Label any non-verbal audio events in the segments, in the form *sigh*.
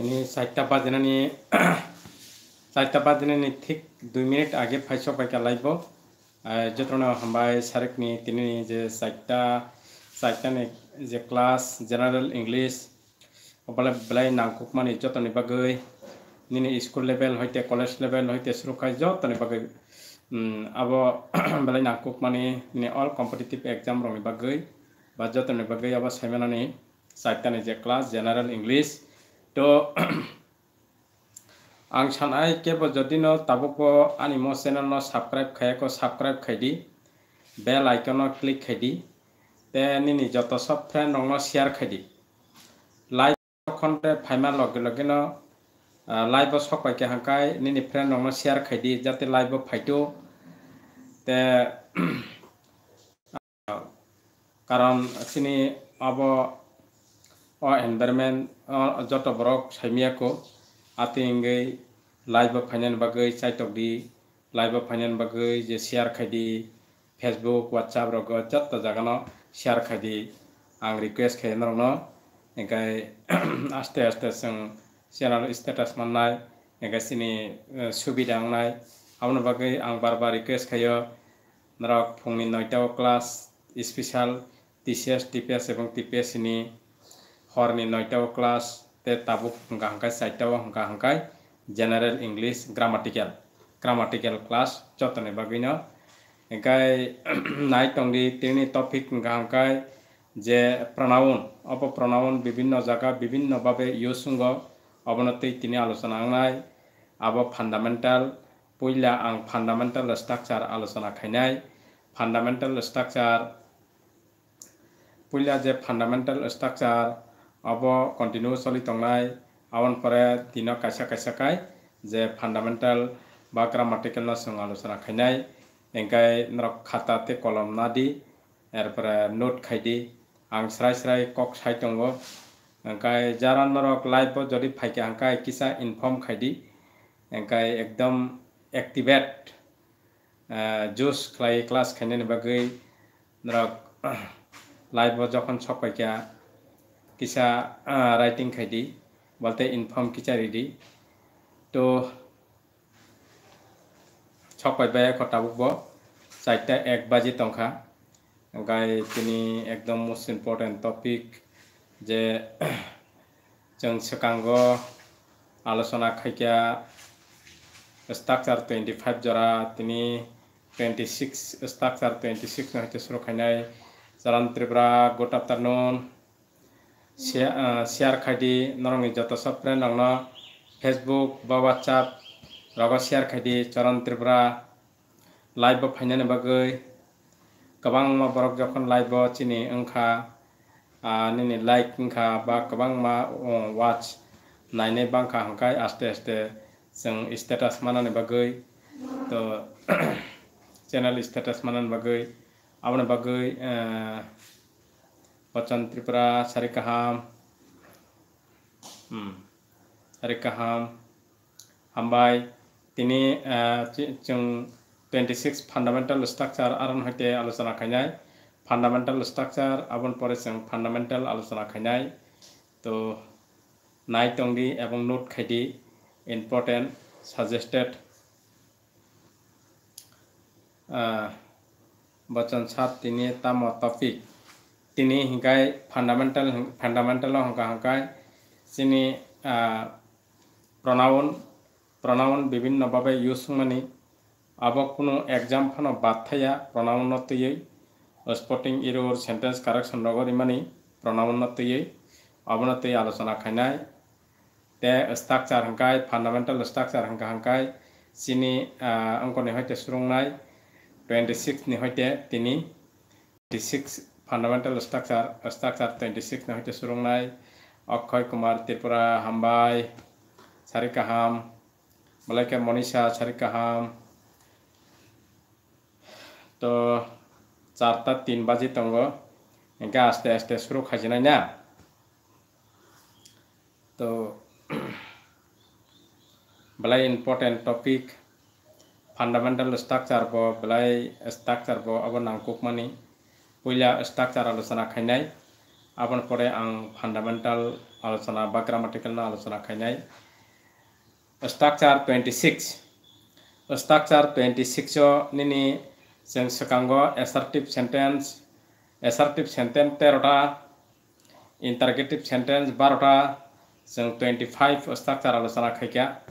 এনে চাৰিটাপা দিননি *coughs* চাৰিটাপা দিননি ঠিক দুই মিনিট আগে ফাইছ পাইকা লাগিব যতনা হাম্বাই চাৰিকনি তিনি যে চাৰিটা চাৰিটানে যে ক্লাছ জেনেৰেল ইংলিছ অবলে বেলাই নাংকুক মানে যতন গৈ নিনি স্কুল লেভেল সৈতে কলেজ লেভেল সৈতে সুৰক্ষা যতন গৈ আব *coughs* বেলাই নাংকুক মানে নিনি অল কম্পিটিটিভ এক্সাম ৰঙিবাগৈ বা গৈ বাগৈ আব চাইমানানি চাৰিটানে যে ক্লাছ জেনেৰেল ইংলিছ त' आं सानाय केब जदि ताबक आनि म चेनेल साबस्क्राइब खायक साबस्क्राइब खायदि बेल आइकन क्लिक खायदि ते निनि जत सब फ्रेन्ड नङ शेयर खायदि लाइभ खनते फाइमा लगे लगे न लाइभ सपायके हांकाय निनि फ्रेन्ड नङ शेयर खायदि जाते लाइभ फायतो ते कारण सिनि अब o environment joto brok saimia ko ate engai live ba phainan bagai site of di live ba phainan bagai je share kadi facebook whatsapp rok jotto jagano share kadi ang request khai nang no engai *clears throat* aste aste sang channel status manai engai sini subi e, subida ngnai amna bagai ang bar bar request khayo narok phungni noita class special TCS TPS sebang TPS ini horni noitao class te tabuk hangka hangkai saitao hangka hangkai general english grammatical grammatical class chotone bagina engkai naitong di tini topik hangka hangkai je pronoun apa pronoun bibinno jaga bibinno babe yosungo অবনতি তিনি আলোচনা আংনাই আব fundamental পইলা আং fundamental structure আলোচনা খাইনাই fundamental structure পইলা যে fundamental structure আবো continue চলি তংলাই আবন পরে দিন কাইসা কাইসা কাই যে ফান্ডামেন্টাল বা গ্রামাটিক্যাল না সঙ্গ আলোচনা খাইনাই এঙ্কাই নর খাতাতে কলম না দি এরপরে নোট খাই দি আং স্রাই স্রাই কক সাই তঙ্গ এঙ্কাই যারা নরক লাইভ যদি ফাইকে আঙ্কা কিসা ইনফর্ম খাই দি এঙ্কাই একদম একটিভেট জুস খাই ক্লাস খাইনে নেবাগৈ নরক লাইভ *coughs* যখন ছপাইকা কিসা রাইটিং খাইডি বলতে ইনফর্ম কিসা রেডি তো ছক পাইবাই খটা বুকব চারটা এক বাজি টঙ্কা গাই তিনি একদম মোস্ট ইম্পর্টেন্ট টপিক যে जों আলোচনা খাইকা खाइया টুয়েন্টি ফাইভ জরা जरा twenty six six twenty six six सुरू खाई जरान त्रिपुरा गुड নন सेयार खाइदि नरंनि जत सब फ्रेंड नंगनो फेसबुक बा व्हाट्सएप रगो सेयार खाइदि चरण त्रिपुरा लाइव बो फाइनानि बागै गोबां मा बरक जखन लाइव बो चिनि ओंखा निनि लाइक ओंखा बा गोबां मा वाच नायनाय बांखा हांखाय आस्ते आस्ते जों स्टेटास मानानि बागै त चेनेल स्टेटास मानानि बागै आबनि बागै वचन त्रिपुरा सरिकहाम सरिकहाम हामबाय তিনি जों টুয়েন্টি সিক্স ফান্ডামেন্টাল স্ট্রাকচার আরন হইতে আলোচনা খাইনাই ফান্ডামেন্টাল স্ট্রাকচার আবন পরে जों ফান্ডামেন্টাল আলোচনা খাইনাই তো নাই টংদি এবং নোট খাইদি ইম্পর্টেন্ট সাজেস্টেড বচন সাত তিনি তাম টপিক তিনি হিংকাই ফান্ডামেন্টাল ফান্ডামেন্টাল হংকা হংকাই চিনি প্রনাউন প্রনাউন বিভিন্নভাবে ইউজ মানে আবক কোনো এক্সাম ফানো বাদ থাইয়া প্রনাউন্নতই স্পটিং ইরোর সেন্টেন্স কারেকশন লগর ইমানি প্রনাউন্নতই অবনতই আলোচনা খাইনাই তে স্ট্রাকচার হাঙ্কাই ফান্ডামেন্টাল স্ট্রাকচার হাঙ্কা হাঙ্কাই চিনি অঙ্কনি হইতে সুরংনাই টুয়েন্টি সিক্সনি হইতে তিনি twenty six fundamental structure structure 26 no hite surungnai Akshay Kumar Tripura हम्बाई सारिकाहाम मलाइका मनीषा सारिकाहाम तो चारता तीन बजे तंग इनका आस्ते आस्ते शुरू खाजना ना तो भलाई इम्पोर्टेंट टॉपिक फंडामेंटल स्ट्रक्चर बो भलाई स्ट्रक्चर बो अब नांगकुक मानी pola struktur alasan akhirnya, apaan pada ang fundamental alasan bagramatikalna alasan akhirnya, struktur 26, struktur 26 ini yang sekarang assertive sentence, assertive sentence terota, interrogative sentence barota, yang 25 struktur alasan akhirnya,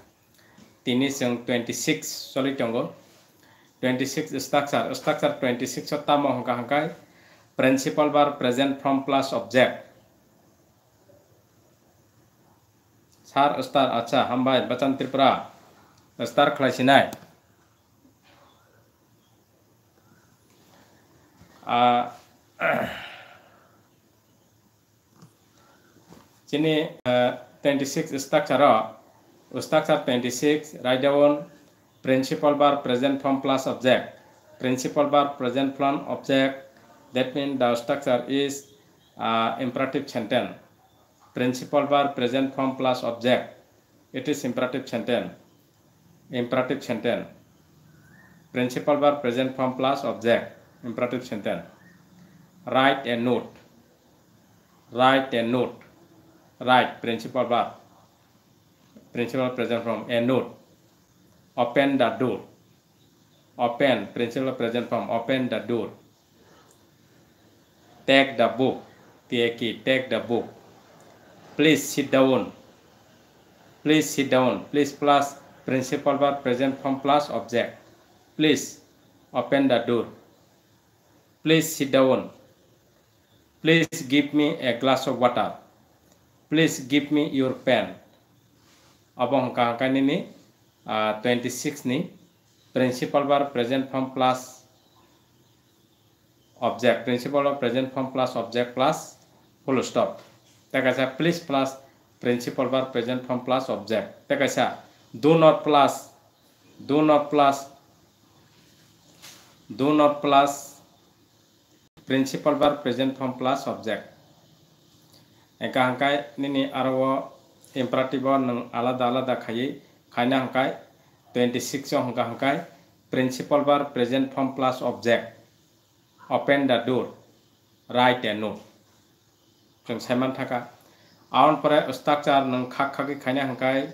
tini yang 26 soli jonggo. 26 structure structure 26 utama hangka hangkai principal bar present from class object सार star अच्छा हामबाय बचन Tripura star खालायसिनाय चिनि twenty six structure structure twenty six write down principal बार present from plus object principal बार present from object That means the structure is uh, imperative sentence. Principal verb present form plus object. It is imperative sentence. Imperative sentence. Principal verb present form plus object. Imperative sentence. Write a note. Write a note. Write principal verb. Principal present form a note. Open the door. Open principal present form. Open the door. Take the book. Tiaki, take the book. Please sit down. Please sit down. Please plus principal verb present form plus object. Please open the door. Please sit down. Please give me a glass of water. Please give me your pen. Abang kan ini 26 uh, nih. Principal verb present form plus object principle of present form plus object plus full stop त्याकैसा please plus principal बार present form plus object त्याकैसा do not plus do not plus do not plus principal बार present form plus object एका हंकाय निनि आरो इम्पराटिव नों आलादा आलादा खायै खायना ट्वेंटी सिक्स हंका हंकाय प्रिंसिपल बार present form plus object open the door, write a note. Jung seman taka. Aun pare ustak char nang khak khaki khanya hangkai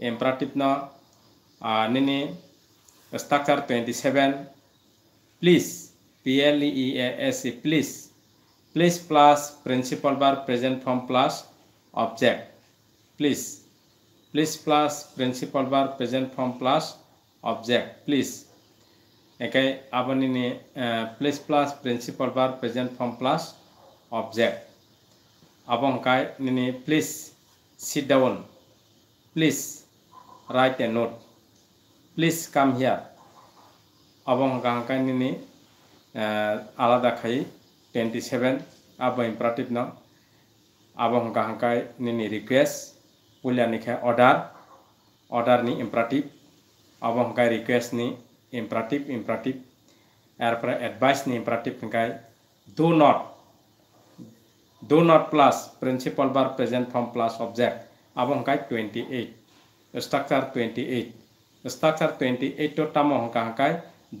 imperative na nini ustak char 27 please p l e a s e please please plus principal verb present form plus object please please plus principal verb present form plus object please એકાય આપણને place plus principal બાર present form plus object આપણ કાય ને please sit down please write a note please come here এবং গাঙ্কানিনি আলাদা খাই twenty seven আব ইম্পারেটিভ ন এবং গাঙ্কাই নিনি রিকোয়েস্ট পুলিয়ানি খাই অর্ডার অর্ডারনি ইম্পারেটিভ এবং গাই রিকোয়েস্টনি इम्प्राटिव इम्प्राटिव यार एडवाइस ने इम्प्राटिव निकाय do not do not plus principal बार प्रेजेंट फॉर्म प्लस ऑब्जेक्ट अब हमका twenty eight structure twenty eight structure twenty eight टमो हमका हंका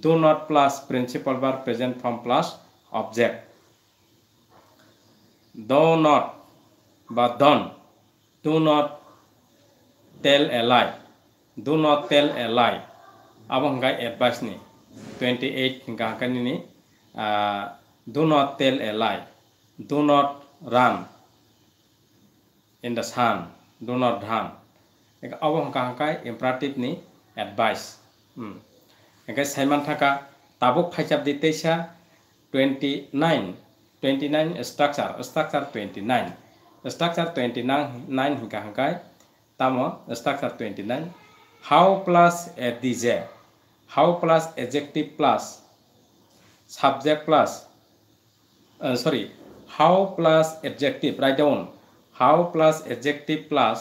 डो नॉट प्लस प्रिंसिपल बार present form plus object do not बा डन do not tell a lie do not tell a लाइ abang ga ebas ni 28 ga kan ni uh, do not tell a lie do not run in the sun do not run ega abang ga ka imperative ni advice hmm ega saiman thaka tabuk khaichap diteisa 29 29 structure structure 29 structure 29 9 hingga hingga tamo structure 29 how plus a dj how plus adjective plus subject plus sorry how plus objective write down how plus objective plus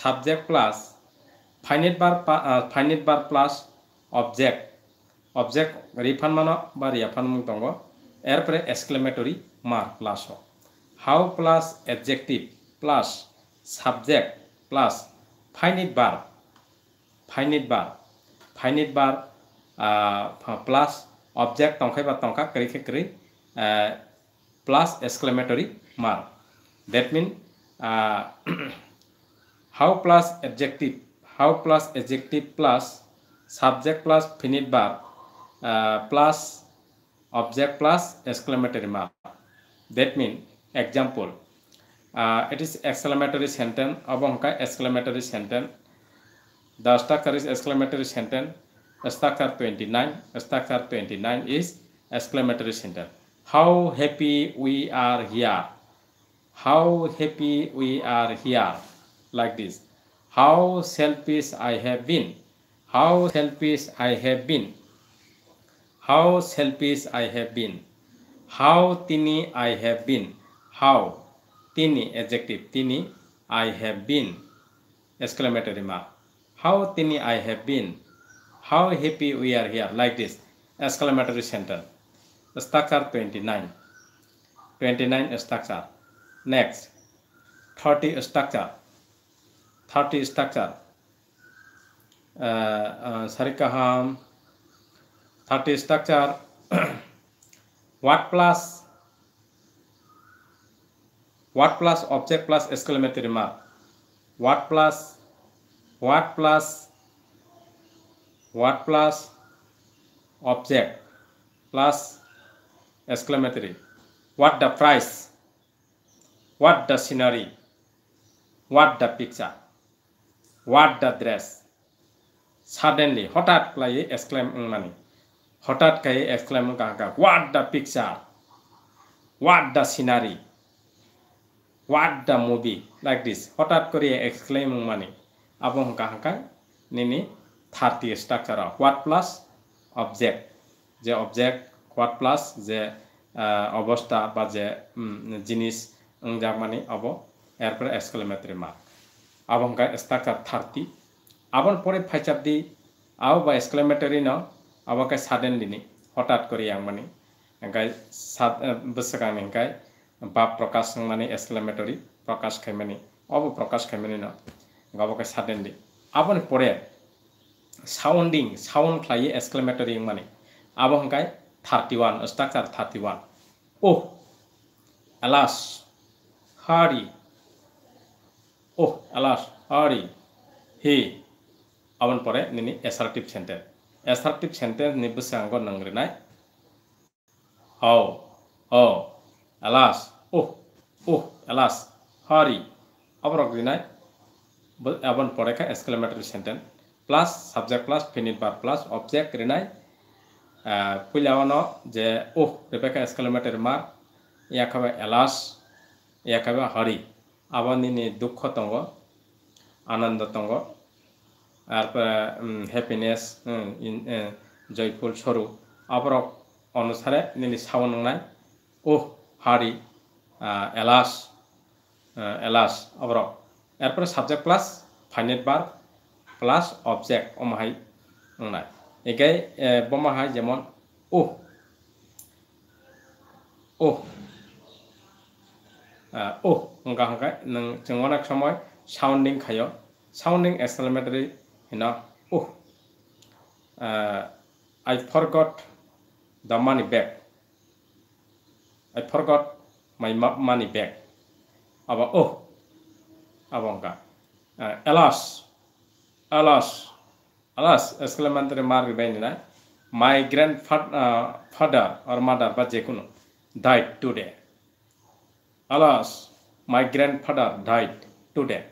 subject plus finite bar finite বার plus object object Rifan মান বা রিয়াফান মুখ দঙ্গ এরপরে exclamatory mark plus how plus objective plus subject plus finite bar finite bar finite bar uh, plus object tongkai ba tongka kari ke kari uh, plus exclamatory mark that mean uh, how plus adjective how plus adjective plus subject plus finite bar uh, plus object plus exclamatory mark that mean example uh, it is exclamatory sentence abonka exclamatory sentence The stacker is exclamatory sentence. Stacker 29. Stacker 29 is exclamatory sentence. How happy we are here. How happy we are here. Like this. How selfish I have been. How selfish I have been. How selfish I have been. How tiny I have been. How. Tiny adjective. Tiny I have been. Exclamatory mark how thinny I have been, how happy we are here, like this, exclamatory sentence. Stakar 29. 29 structure. Next, 30 structure. 30 structure. Uh, uh, 30 structure. *coughs* what plus? What plus object plus exclamatory mark? What plus what plus what plus object plus exclamatory what the price what the scenery what the picture what the dress suddenly hotat play exclaim money. hotat kai exclaim kaha what the picture what the scenery what the movie like this hotat kore exclaim money. abo hingka hingka nini thirty structure what plus object je object what plus je অবস্থা বা যে জিনিস যাক মানে আব এরপরে এসকেলেমেটরি mark আব হংকা structure thirty আবার পরে ফাইচার দি আও বা এসকেলেমেটরি ন আবাকে সাডেনলি নি হঠাৎ করে ইয়াং মানে এঙ্কাই সাদ বসকাং এঙ্কাই বা প্রকাশ মানে এসকেলেমেটরি প্রকাশ খাইমানি অব প্রকাশ খাইমানি ন ಗಬಕ ಸಡನ್ಲಿ ಆಬನ್ ಪೊರೆ সাউন্ডিং সাউন্ড খ্লাই এক্সক্লেমেটরি মানে আবো হংকাই thirty one structure thirty one O alas হারি ও এলাস হারি হি আবন পরে নিনি এসার্টিভ সেন্টেন্স এসার্টিভ সেন্টেন্স নিবু সাঙ্গ নংরিনাই হাও ও এলাস ও ও এলাস হারি আবার অগ্রিনায় upon Podeka exclamatory sentence plus subject plus finite verb plus object renai pullawano je oh Rebecca exclamatory mark yakabe alas yakabe hari আবানিনি দুঃখ তঙ্গ আনন্দ তঙ্গ তারপরে happiness joyful সরু আবার অনুসারে নিনি সাবন নাই ওহ হারি এলাস এলাস আবার এরপরে সাবজেক্ট প্লাস ফাইনেট বার প্লাস অবজেক্ট অমাহাই নাই এগাই বমাহাই যেমন ও ও ও অঙ্কা হঙ্কা নং অনেক সময় সাউন্ডিং খায় সাউন্ডিং এক্সেলামেটারি হিন O I forgot the money bag I forgot my money bag আবার O abonka elas eh, alas alas এসকেলামান্তরে মার বাইনি না মাই গ্র্যান্ড ফাদার আর মাদার বা যে কোনো died today alas my grandfather died today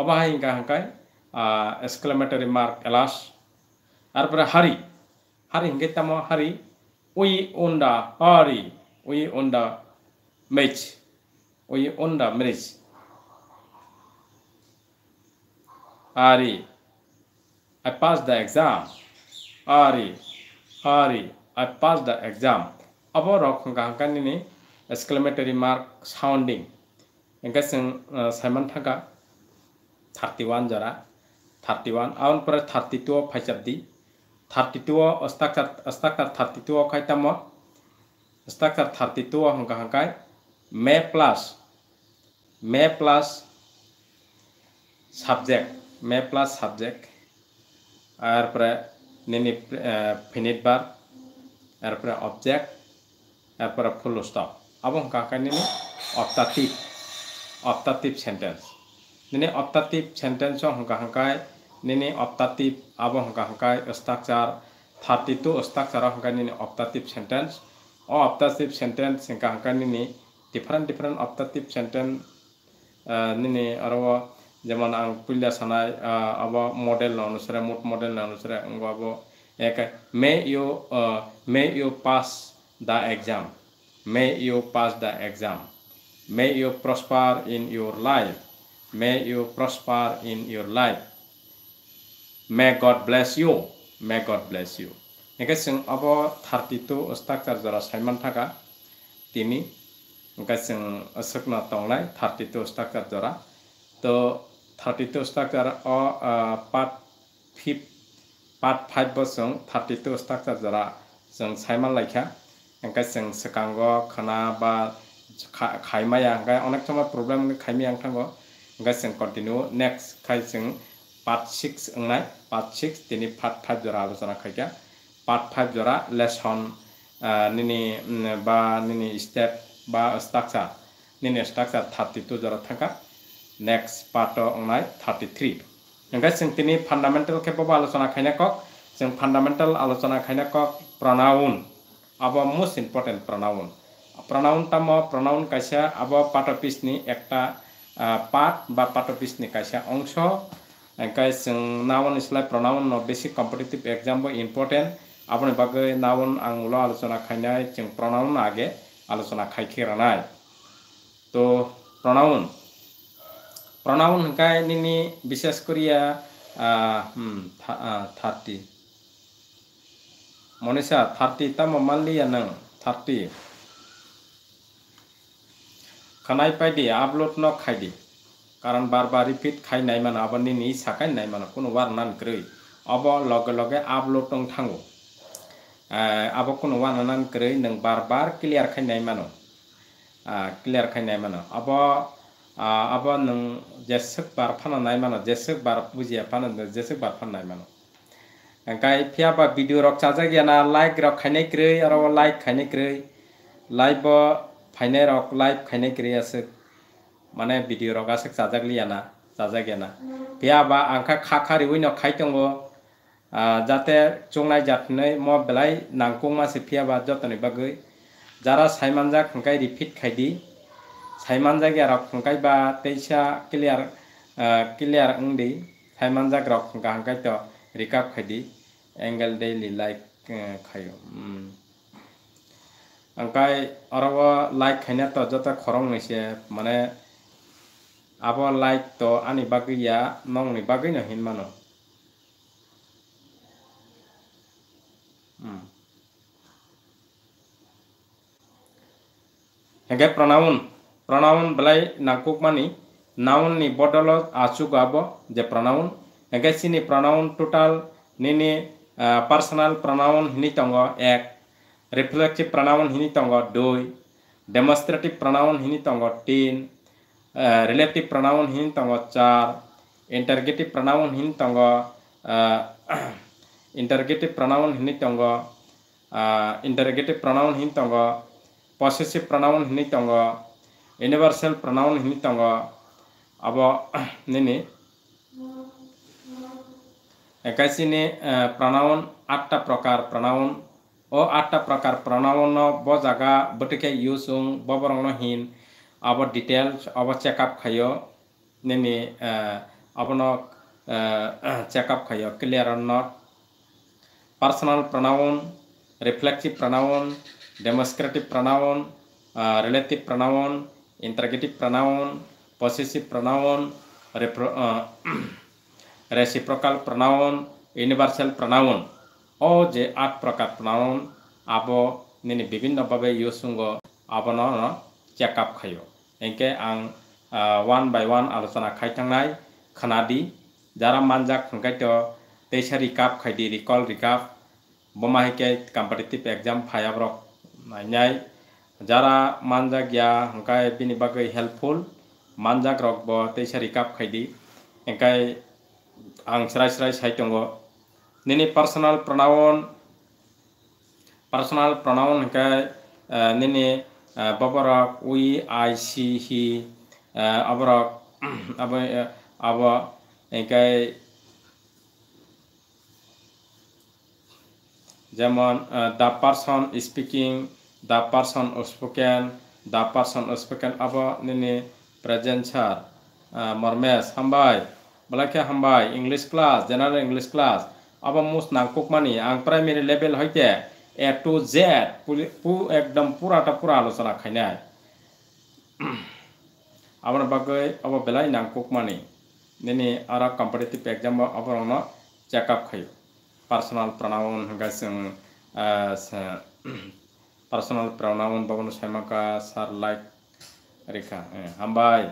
অবাহাই ইঙ্কা হাঙ্কাই এসকেলামেটারি মার্ক এলাস তারপরে হারি হারি হিঙ্গে তামো হারি ওই ওন্ডা হারি ওই wonder match oh wonder marriage Ari. I passed the exam. Ari. Ari. I passed the exam. अब रखों का हंकानी ने exclamatory मार्क साउंडिंग इनका संग सहमन था का थर्टी वन जरा थर्टी वन आउन पर थर्टी टू फाइजब दी थर्टी टू अस्ताकर अस्ताकर थर्टी टू खाइता मो अस्ताकर थर्टी टू हंका हंकाय may plus may plus subject may plus subject और नीनी फिनेट बार यार अबजेक्ट यार फुल स्टप अब कहनी अपतातीप अपतातीप सेन्टेंस नीनी अपतातीप सेन्टेंस हंकाय नीनी अब हंकाय स्ट्राक्चर थार्टी टू स्ट्राक्चर हंकायनी अपतातीप सेन्टेंस ओ अपतातीप सेन्टेंस हंकाय नीनी डिफरेंट डिफरेंट अपतातीप सेन्टेंस नीनी और ᱡᱮᱢᱚᱱ ᱠᱩᱞᱞᱟ ᱥᱟᱱᱟᱭ ᱟᱵᱚ ᱢᱚᱰᱮᱞ ᱚᱱᱩᱥᱟᱨᱮ ᱢᱳᱴ ᱢᱚᱰᱮᱞ ᱚᱱᱩᱥᱟᱨᱮ ᱩᱱᱠᱩ ᱟᱵᱚ ᱮᱠ ᱢᱮ ᱭᱳ ᱢᱮ you pass the exam may you pass the exam may you prosper in your life may you prosper in your life may god bless you may god bless you enke sing abo 32 structure jara saiman thaka tini enke sing asukna tonglai 32 structure jara to thirty two structure অ part ফিফ part five जों thirty two structure जरा जों साइमान लाइखा ओंखाय जों सकांग खाना बा खाइमाया ओंखाय अनेक समय प्रब्लेम खाइमाया ओंखांगो ओंखाय जों कन्टिनिउ नेक्स्ट खाय जों पार्ट सिक्स ओंनाय पार्ट सिक्स दिनै पार्ट फाइभ जरा आलोचना खायखा पार्ट फाइभ जरा लेसन निनि बा निनि स्टेप बा स्ट्राकचार निनि स्ट्राकचार थार्टिटु जरा थाखा नेक्स्ट पार्टआव आंनाय थार्टि थ्री ओंखाय जों दिनै फान्डामेन्टेल खेबाबो आलोचना खायनाखक जों फान्डामेन्टेल आलोचना खायनाखक प्रनाउन अब मोस्ट इम्पर्टेन्ट प्रनाउन प्रनाउन ताम प्रनाउन कायसा अब पार्ट अफिसनि एकटा पार्ट बा पार्ट अफिसनि कायसा अंश ओंखाय जों नाउन इसलाय प्रनाउन बेसिक कम्पिटिटिभ एग्जामबो इम्पर्टेन्ट আপনার বাকে নাউন আংল আলোচনা খাইনাই যেন প্রণাউন আগে আলোচনা খাইখেরানাই তো প্রণাউন প্রণাউন গায় নিনি বিশেষ করিয়া থার্টি মনীষা থার্টি তাম মাল্লিয়া নং থার্টি খানাই পাইডি আপলোড ন খাইডি কারণ বারবার রিপিট খাই নাই মানে আবার নিনি সাকাই নাই মানে কোনো বার নান গ্রৈ অব লগে লগে আপলোড নং থাঙ্গো আব কোনো বার নান গ্রৈ নং বারবার ক্লিয়ার খাই নাই মানো ক্লিয়ার খাই নাই মানো আবার abo nung jesuk bar phana nai mano jesuk bar bujia phana jesuk bar phana nai mano angkai phia ba video rok chaja gya na like rok khaine krei aro like khaine krei like bo phaine rok live khaine krei asuk mane video rok asuk chaja gli ana chaja gya na phia ba angka kha khari uino khai tongo jate chungnai jatnai mo belai nangkung ma se phia ba jotani bagoi jara saimanjak angkai repeat khai di সাইমান জাগে আর খুঁকাইবা তেইসা clear clear উংদি সাইমান জাগর খুঁকা হাঁকাই তো recap খাইদি এঙ্গেল daily like খাই আঙ্কাই অরব like খাইনে তো যত খরং হয়েছে মানে আব লাইক তো আনি বাকইয়া নংনি বাকই নহিন মানো হেগে প্রণাউন प्रणवन बलै मानी नाउन नि बडल आशु गाब जे प्रणवन एगैसी प्रणवन टोटल निने पर्सनल प्रणवन हिनी तंग एक रिफ्लेक्टिव प्रणवन हिनी तंग दुई डेमोस्ट्रेटिव प्रणवन हिनी तंग तीन रिलेटिव प्रणवन हिनी तंग चार इंटरगेटिव प्रणवन हिनी तंग इंटरगेटिव प्रणवन हिनी तंग इंटरगेटिव प्रणवन हिनी तंग पॉसेसिव प्रणवन हिनी तंग यूनिवर्सल प्रनाउन हिमितंग अब *coughs* नेने कैसे ने प्रनाउन आठटा प्रकार प्रनाउन ओ आठटा प्रकार प्रनाउन ब जगह बटके यूज बबरंग हिन अब डिटेल्स अब चेकअप खायो नेने अब न *coughs* चेकअप खायो clear not personal pronoun reflective pronoun demonstrative pronoun relative pronoun interrogative pronoun, possessive pronoun, uh, *clears throat* reciprocal pronoun, universal pronoun ও যে আট প্রকার প্রনাউন আব নিনি বিভিন্নভাবে ইউসুঙ্গ আবন চেকআপ খাইও এনকে আং ওয়ান বাই ওয়ান আলোচনা খাইথাংনাই খানাদি যারা মানজাক হংকাইত তেইসা রিকাপ খাইদি রিকল রিকাপ বমাহিকে কম্পারেটিভ এক্সাম ফায়াব রক নাইনাই যারা মানজাক ইয়া হংকাই বিনি বাকে হেল্পফুল মানজাক রকব তৈসারি কাপ খাইদি এঁকাই আং স্রাই স্রাই সাইটঙ্গ নিনি পার্সোনাল প্রণাবন পার্সোনাল প্রণাবন হেঁকাই নিনি বাবরক উই আই সি হি আবরক আব আব এঁকাই যেমন the person speaking the person spoken the person spoken about nini presenter uh, mermes hambai balakya hambai english class general english class aba mus nangkok mani ang primary level hoite a to z pu ekdom pura ta pura alocana khainai আমার বাগে আবার বেলায় নাংকুক মানে নেনি আর competitive exam আবার check up খাই পার্সোনাল প্রণাম হয়ে पर्सनल प्रणाम बाबन सैमका सर लाइक रेखा हम बाय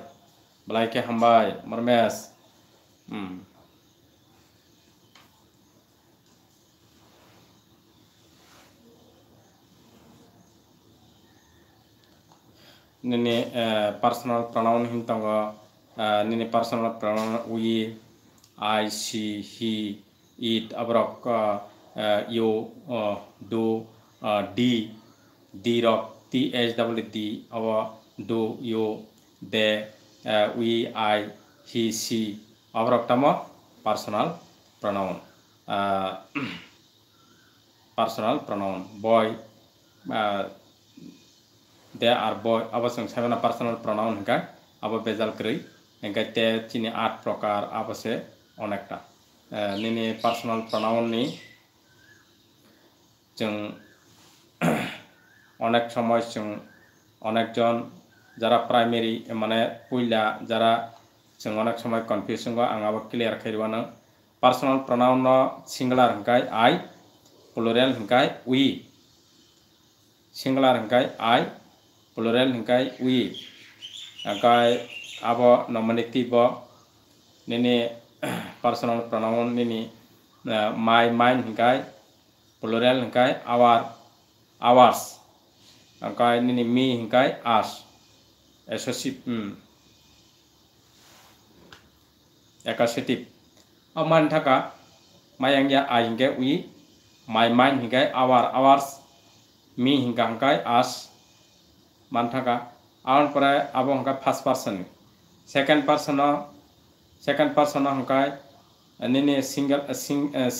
ब्लैक हम बाय मरमेश निने पर्सनल प्रणाम हिंग निने personal pronoun we I she he it अब यू डू डी the rock t h w d our do you they uh, we i he she our octama personal pronoun uh, personal pronoun boy uh, they are boy our song seven personal pronoun hinka our bezal kri hinka te chini art prokar avase onekta nini personal pronoun ni जों অনেক সময় অনেকজন যারা primary মানে পইলা যারা जों अनेक समय कनफ्यूजन गो आंहाबो क्लियर खैरबानो पार्सनल प्रनाउन सिंगुलर हंकाय आई प्लुरल हंकाय उई सिंगुलर हंकाय आई प्लुरल हंकाय उई हंकाय अब नॉमिनेटिव निनि पार्सनल प्रनाउन निनि माय माइन हंकाय प्लुरल हंकाय आवार आवार्स काय मी आस एसोसी एकासेटिव अब मान थका माइंग आ माइ माइन हिंगे आवार आवार्स मी हिंगा हंकाय आस मान थका आउन पर आबो हंका फर्स्ट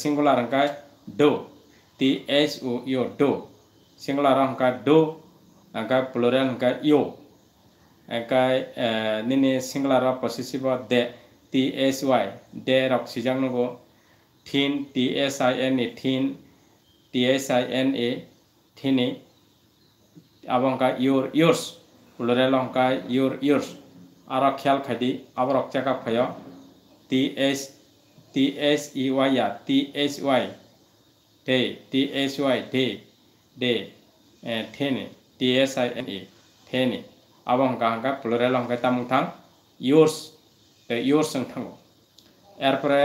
सिंगुलर हंकाय डो टी एच ओ यो डो सिंगुलर डो अंका प्लोरल हंका यो अंका निने singular possessive thy T S Y thy रक सिजांग नगो T S I N A thine T S I N A thine अब हंका योर योर्स प्लोरल हंका योर योर्स आरो ख्याल खदि अब रक चका फयो T S T S E Y या T S Y they T S Y thy thy A TSINA 테니 আবহাওয়া হাঙ্কা প্লোরাল হাঙ্কা তামুং থাং ইয়োর্স ইয়োর্স থাঙ্গো এরপরে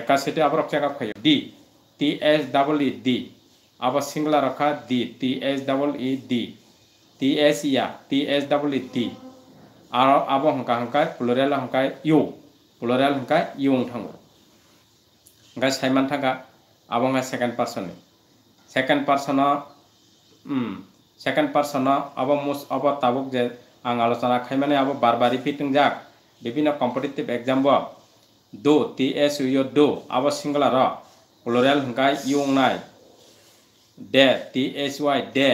একা সেটি আবার রক্ষা খাই thee T S double E thee আবার সিঙ্গলা রাখা thee T S double E thee T S ইয়া T S double E thee আর আবো হাঙ্কা হাঙ্কা প্লোরাল হাঙ্কা ইউ প্লোরাল হাঙ্কা ইউং থাঙ্গো হাঙ্কা সাইমান থাঙ্গা আবহাওয়া সেকেন্ড পার্সনে সেকেন্ড পার্সনা सेकेन्ड पर्सन अब मुस अब तबुक जे आं आलोचना खाइमाने अब बार बार रिपीटिंग जाक विभिन्न कम्पिटिटिव एग्जाम ब दो टी एस यू दो अब सिंगला र ग्लोरियल हंगा यूं नाय thy T S Y thy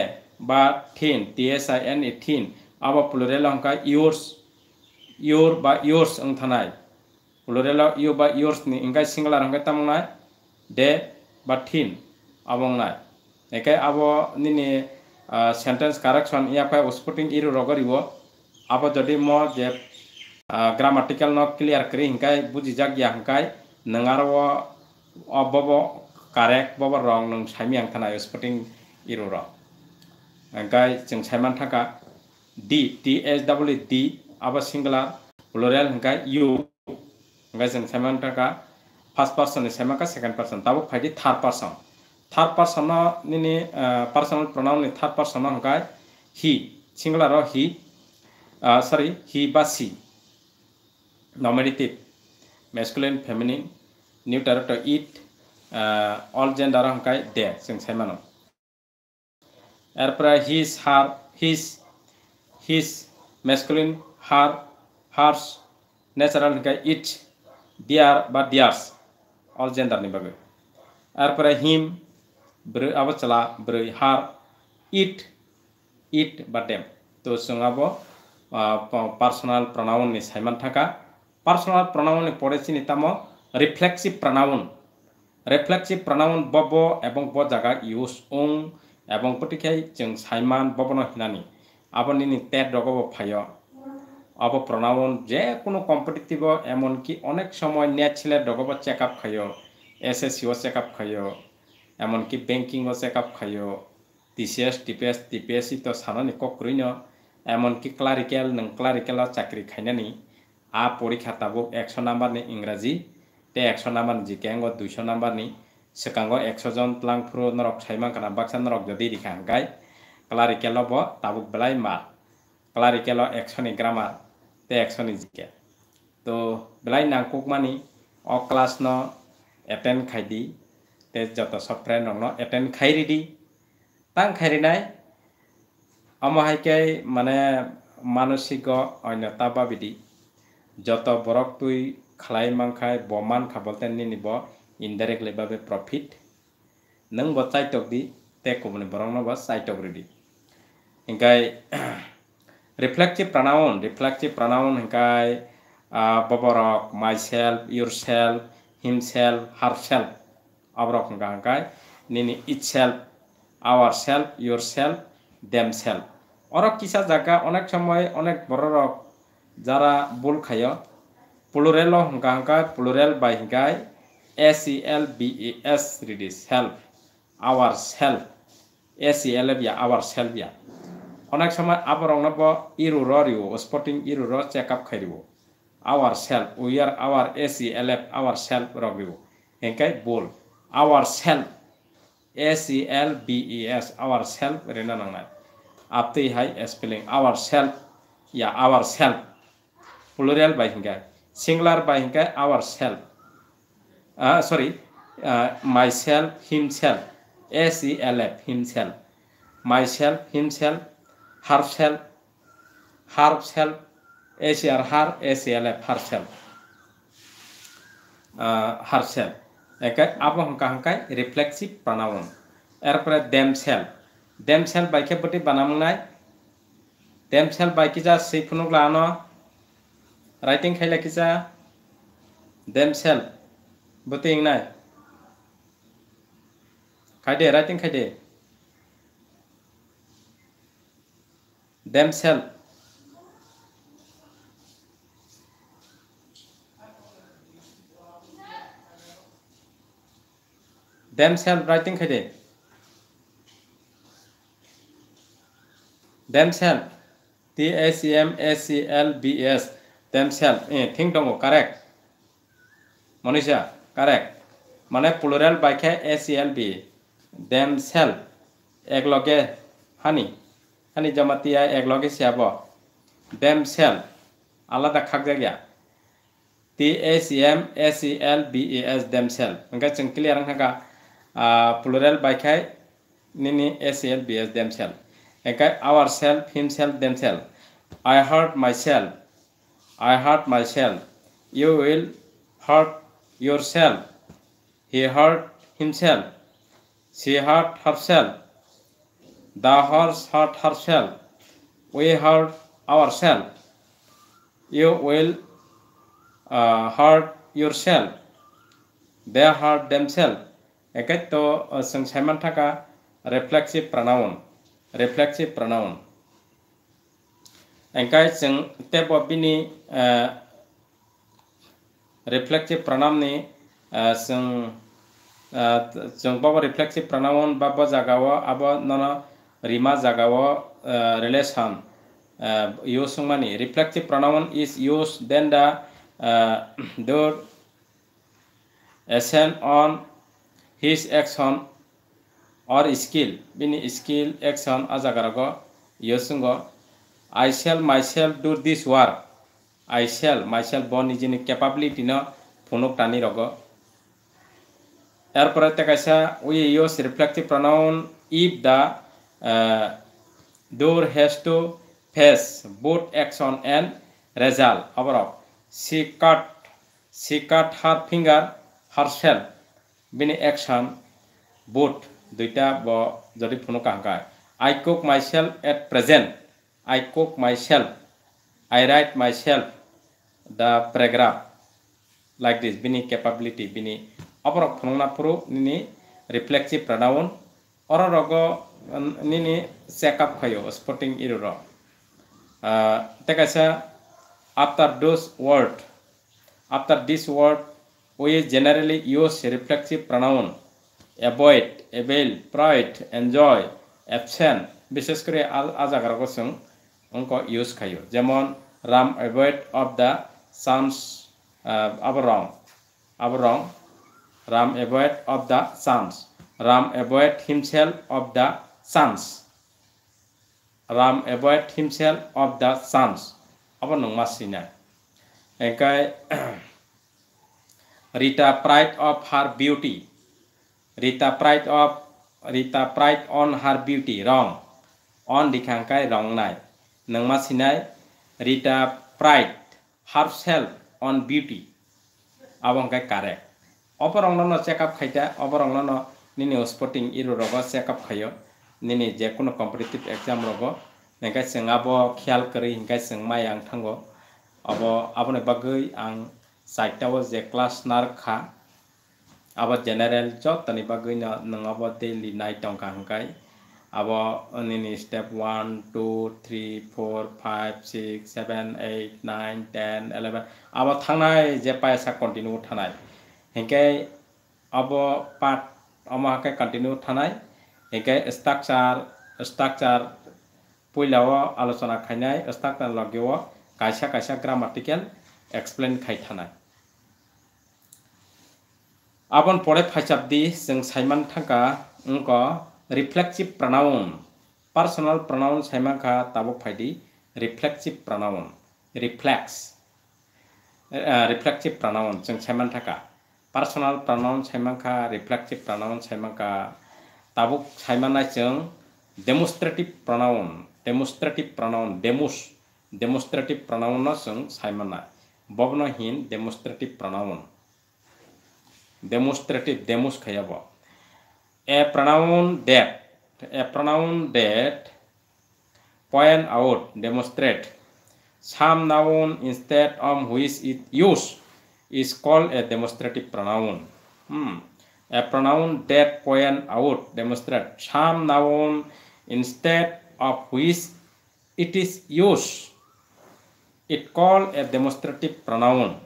बा thine T S I N A thine अब प्लोरियल हंगा योर्स योर बा योर्स ओं थानाय प्लोरियल यू बा योर्सनि इंगा सिंगला हंगा तमनाय डे बा थीन अब नाय एके अब निने सेन्टेन्स करेक्शन या स्पोर्टिंग इरु रगरिब अब जदि म जे ग्रामाटिकल न क्लियर करी हिंकाय बुझि जाग गया हिंकाय नंगार वो अब बब कारेक्ट बब रंग नंग साइमी आं थाना स्पोर्टिंग इरु र हिंकाय जों साइमान थाका thee T S W thee अब सिंगला प्लुरल हिंकाय यू हिंकाय जों साइमान थाका फर्स्ट पर्सन साइमा का पर्सन तब फाइदे थार्ड पर्सन थर्ड पर्सन ने पर्सनल प्रोनाउन ने थर्ड पर्सन होगा he singular he sorry he बा सी nominative masculine feminine neuter it all gender होगा दे जों सैमान एरपरा his her his his masculine her hers neuter होगा इट दियार बा दियार्स ऑल जेंडर नि बागे एरपर हिम ब्रै आबो चला ब्रै हार इट इट बा डेम तो जों आबो पार्सोनाल प्रनाउन नि सायमान थाका पार्सोनाल प्रनाउन नि परेसिनि तामो रिफ्लेक्सिव प्रनाउन रिफ्लेक्सिव प्रनाउन बब एवं ब जागा इउज उं एवं पटिखाय जों सायमान बबन हिनानि आबोनि टेट रगबो फायो আব প্রণাউন যে কোনো কম্পিটিটিভ এমনকি অনেক সময় নেট ছেলে ডগব চেক আপ খাইও এস এস সিও চেক আপ খাইও এমনকি বেংকিংও চেক আপ খাইও টিসিএস টিপিএস টিপিএসি তো সানানি কক্রই ন এমনকি ক্লারিক্যাল নং ক্লারিক্যাল চাকরি খাইনানি আ পরীক্ষা তাবো একশো নাম্বার নি ইংরাজি তে একশো নাম্বার জিকেঙ্গ দুইশো নাম্বার নি সেকাঙ্গ একশো জন প্লাং ফুরো নরক সাইমা কানা বাক্সা নরক যদি রেখা গাই ক্লারিক্যাল ব তাবুক বেলাই মা ক্লারিক্যাল একশো নি গ্রামার তে একশো নি জিকে তো বেলাই নাংকুক মানি অ ক্লাস ন এটেন খাই দি তেজ যত সপ্তাহ নগ্ন এটেন খাই দিদি তাং খাই নাই অমহাইকাই মানে মানসিক অন্যতা বা বিদি যত বরক তুই খালাই মাংখাই বমান খাবলতেন নি নিব ইনডাইরেক্টলি বাবে প্রফিট নং ব চাইটক দি তে কমনি বরং নব চাইটক রেডি এঙ্কাই রিফ্লেকটিভ প্রাণাউন রিফ্লেকটিভ প্রাণাউন এঙ্কাই ববরক myself yourself himself 아브라콩강가이 니니 itself ourself yourself themself অরক কিসা জাকা অনেক সময় অনেক বড় রক যারা বোল খায় প্লুরেল হঙ্কা হঙ্কা প্লুরেল বাই হিঙ্কাই S E L B E S রিডি self ourself S E L F ইয়া আওয়ার সেলফ ইয়া অনেক সময় আবার অনব ইরু রিও স্পটিং ইরু র চেক আপ খাইব ourself we are our S E L F ourself রগিব হিঙ্কাই বোল ourself S E L B E S ourself ओरैनो नांनाय आबदैहाय एसपेलिं आवारसेल्फ या आवारसेल्फ प्लुरियल बाहिंगाय सिंगुलार बाहिंगाय ourself sorry myself himself S E L F himself myself himself herself herself S E R her S E L F herself herself একাই আবং কাহংকাই reflexive প্রাণায়াম এরপরে Dame sell Dame sell বাইকে বটি বানাম নাই Dame sell বাইকে যা সেই ফুনুক লান রাইটিং খাই লাগি যা ডেম সেল বটি ইং নাই খাইদে রাইটিং খাইদে ডেম সেল themselves writing khade themselves t h e m s e l v e s themselves eh think dongo correct monisha correct mane plural by মানে প্লুরাল l এ themselves ek loge hani hani jamati হানি ek loge একলগে themselves alada khak ja খাক t T এ m s e l v e s themselves সেল ওখানে clear ang ka plural by kai nini sel themselves Okay, kai ourself himself themselves i hurt myself i hurt myself you will hurt yourself he hurt himself she hurt herself the horse hurt herself we hurt ourselves you will uh, hurt yourself they hurt themselves একাত্য সেমান থাকা reflexive pronoun রেফ্লেক্সিভ pronoun এংকাই চে ববি রেফ্লেক্সিভ প্রণামনি চব reflexive pronoun বা জাগাও আব নন রিমা জাগাও রিলেশন ইউজ মানে reflexive pronoun is use then the দ এসেন on his action or skill bini skill action a jagarago yo sungo i shall myself do this work i shall myself bo niji ni capability no phunuk tani rogo er pore ta kaisa we use reflective pronoun if the uh, door has to face both action and result overall she cut she cut her finger herself বিনে action both দুইটা ব যদি ফোনো কাহ কাহ I cook myself at present I cook myself I write myself the paragraph like this বিনি capability বিনি অপৰক ফোনাফুৰু নিনি ৰিফ্লেক্সিভ প্ৰডাউন অৰ ৰগ নিনি চেকআপ খায়ো স্পটিং ইৰুৰ তেকাইছে after those word after this word is generally used reflexive pronoun avoid avail pride enjoy absent বিশেষ করে আজ আগার কোশ্চেন অঙ্ক ইউজ খাইও যেমন Ram avoid of the suns আবার রং আবার wrong Ram avoid of the suns Ram avoid himself of the suns Ram avoid himself of the suns আবার নংমাসিনা এখায় Rita pride of her beauty. Rita pride of Rita pride on her beauty. Wrong. On dikhangkai wrong nai. Nang masinai Rita pride herself on beauty. Abangkai correct. Oparong nono check up khaita. Oparong nono nini sporting iru rogo check up khayo. Nini jekuno competitive exam rogo. Nengkai sing abo khyal kari hingkai sing mayang thango. Abo abone bagoi ang চাৰিটা বজে class নাৰ খা আব general যতনি বা গৈ নাব daily নাই টংকা হাই আব নি step one two three four five six seven eight nine ten eleven আব থাই যে পাই আছা কণ্টিনিউ থানাই সেনেকে আব পাৰ্ট আমাকে কণ্টিনিউ থানাই সেনেকে ষ্ট্ৰাকচাৰ ষ্ট্ৰাকচাৰ পইলাও আলোচনা খাইনাই ষ্ট্ৰাকচাৰ লগেও কাইছা কাইছা গ্ৰামাটিকেল এক্সপ্লেইন খাই থানাই abon pore di seng saiman thangka engko reflexive pronoun personal pronoun ka tabok phaidi reflexive pronoun reflex uh, eh, eh, reflective pronoun seng saiman thangka personal pronoun saimanka reflective pronoun saimanka tabuk na seng demonstrative pronoun demonstrative pronoun demos demonstrative pronoun no jeng saimana bobno hin demonstrative pronoun demonstrative demos kaya a pronoun that a pronoun that point out demonstrate some noun instead of which it use is called a demonstrative pronoun hmm. a pronoun that point out demonstrate some noun instead of which it is used it called a demonstrative pronoun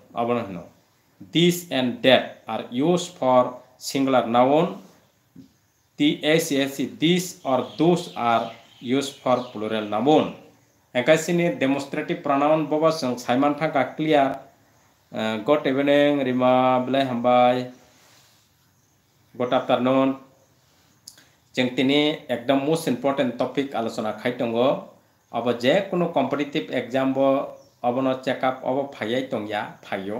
this and that are used for singular noun. THS, this or those are used for plural noun. Ekasini demonstrative pronoun boba sung Simon Tanka clear. Good evening, Rima, Blay Hambai. Good afternoon. जों दिनै एकदम most important topic आलोचना खाइतंग अब जे कोनो competitive exam अब न checkup अब फाइयाइ तंगिया फाइयो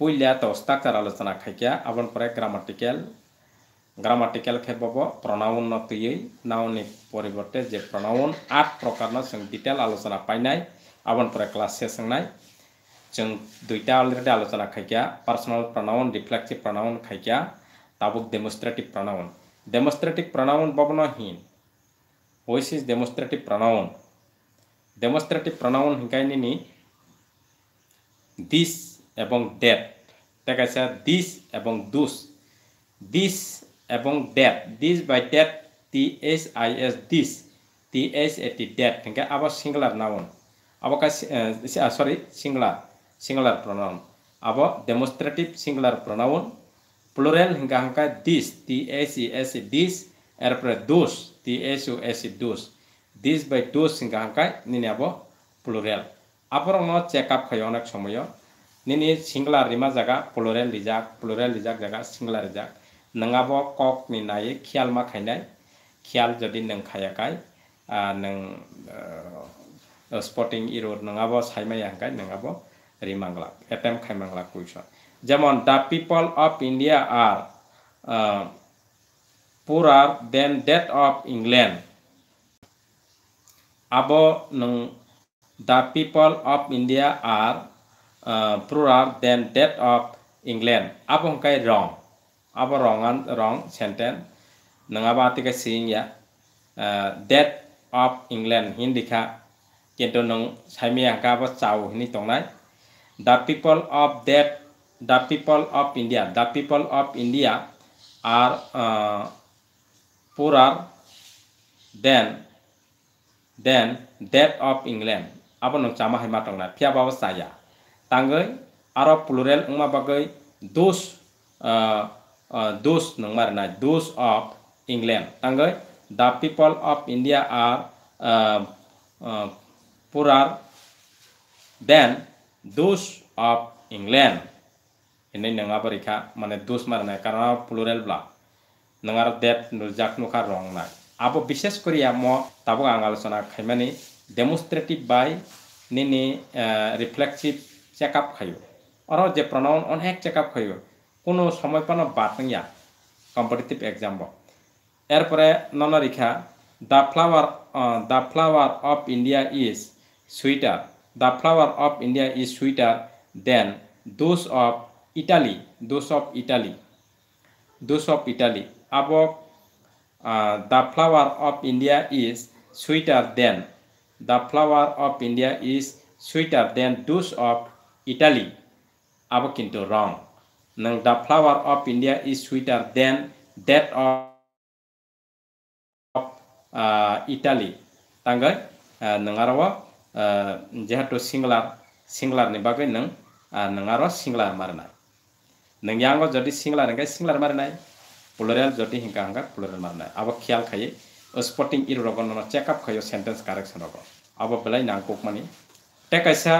पुल्या हस्ताक्षर आलोचना खैकिया अपन ग्रामाटिकल ग्रामाटिकल खेबब प्रणाउन नई नाउननि परिबर्ते जे प्रणाउन आठ प्रकार डिटेल आलोचना पाई अपन पर क्लास से सोंनाय जों दुइटा अलरेडी आलोचना खैकिया पार्सोनाल प्रणाउन रिफ्लेक्टिव प्रणाउन खाइया ताबुक डेमोस्ट्रेटिव प्रणाउन डेमोस्ट्रेटिव प्रणाउन बबन हिन which is demonstrative pronoun demonstrative pronoun हिंकायनि दिस এবং ড্যাট দেখাচ্ছে দিস এবং দুস দিস এবং ড্যাট দিস বাই that T S I S this T S এটি ড্যাট থেকে আবার সিঙ্গুলার নাউন আবার সরি সিঙ্গুলার সিঙ্গুলার প্রোনাউন আবার ডেমোস্ট্রেটিভ সিঙ্গুলার প্রোনাউন প্লোরাল হিঙ্গা হাঙ্কা this T S E S this এরপরে দোষ টি S O S those this বাই দোষ হিঙ্গা হাঙ্কা নিনে আবার প্লোরাল আপনার চেক আপ খাই অনেক সময় nini singular rima jaga plural rijak plural rijak jaga singular rijak nengabo kok ni nai khial ma khainai khial jadi neng khayakai ah, neng eh, eh, sporting error nengabo saimaya kai nengabo rimangla etem khaimangla the people of India are India are poorer than of england abo আবো the people of India are uh, plural than that of England. Apa hongkai wrong? wrong an wrong sentence? Nangaba tika sing ya. That of England hindi ka kento nang sami ang kaba chau hindi tong nai. The people of that the people of India the people of India are uh, ờ, poorer than than that of England. Apa nang chama hai matong na pia bawa saya. À. tangoi aro plural ungma bagai those uh, uh, those nangmarna those of England tangoi the people of India are uh, uh, poorer than those of England ini nanga parikha mane those marna karena plural bla nangar that nurjak nukha wrong na abo bishesh koriya mo tabu ang alosona khaimani demonstrative by nini uh, reflective check up खाइयो और जे प्रणवन अनेक checkup खाइयो को समय पान competitive गया competitive exam यारपर ननरीखा the flower the flower of India is sweeter the flower of India is sweeter than those of Italy those of Italy those of Italy अब the flower of India is sweeter than the flower of India is sweeter than those of Italy अब कि wrong the flower of India is sweeter than that of Italy तंग नार जेहेतु सिंगलार सिंगलार बगे नार सिंगलार मारनाय नंगो जो सिंगलार सिंगलार मारनाय पुलरियल जो हिंगा हंगा पुलरियल मारनाय अब ख्याल खाई स्पोर्टिंग इरोगो नो चेकअप खाई सेंटेंस कारेक्शन रगो अब बेलाई नाकुक मानी टेकैसा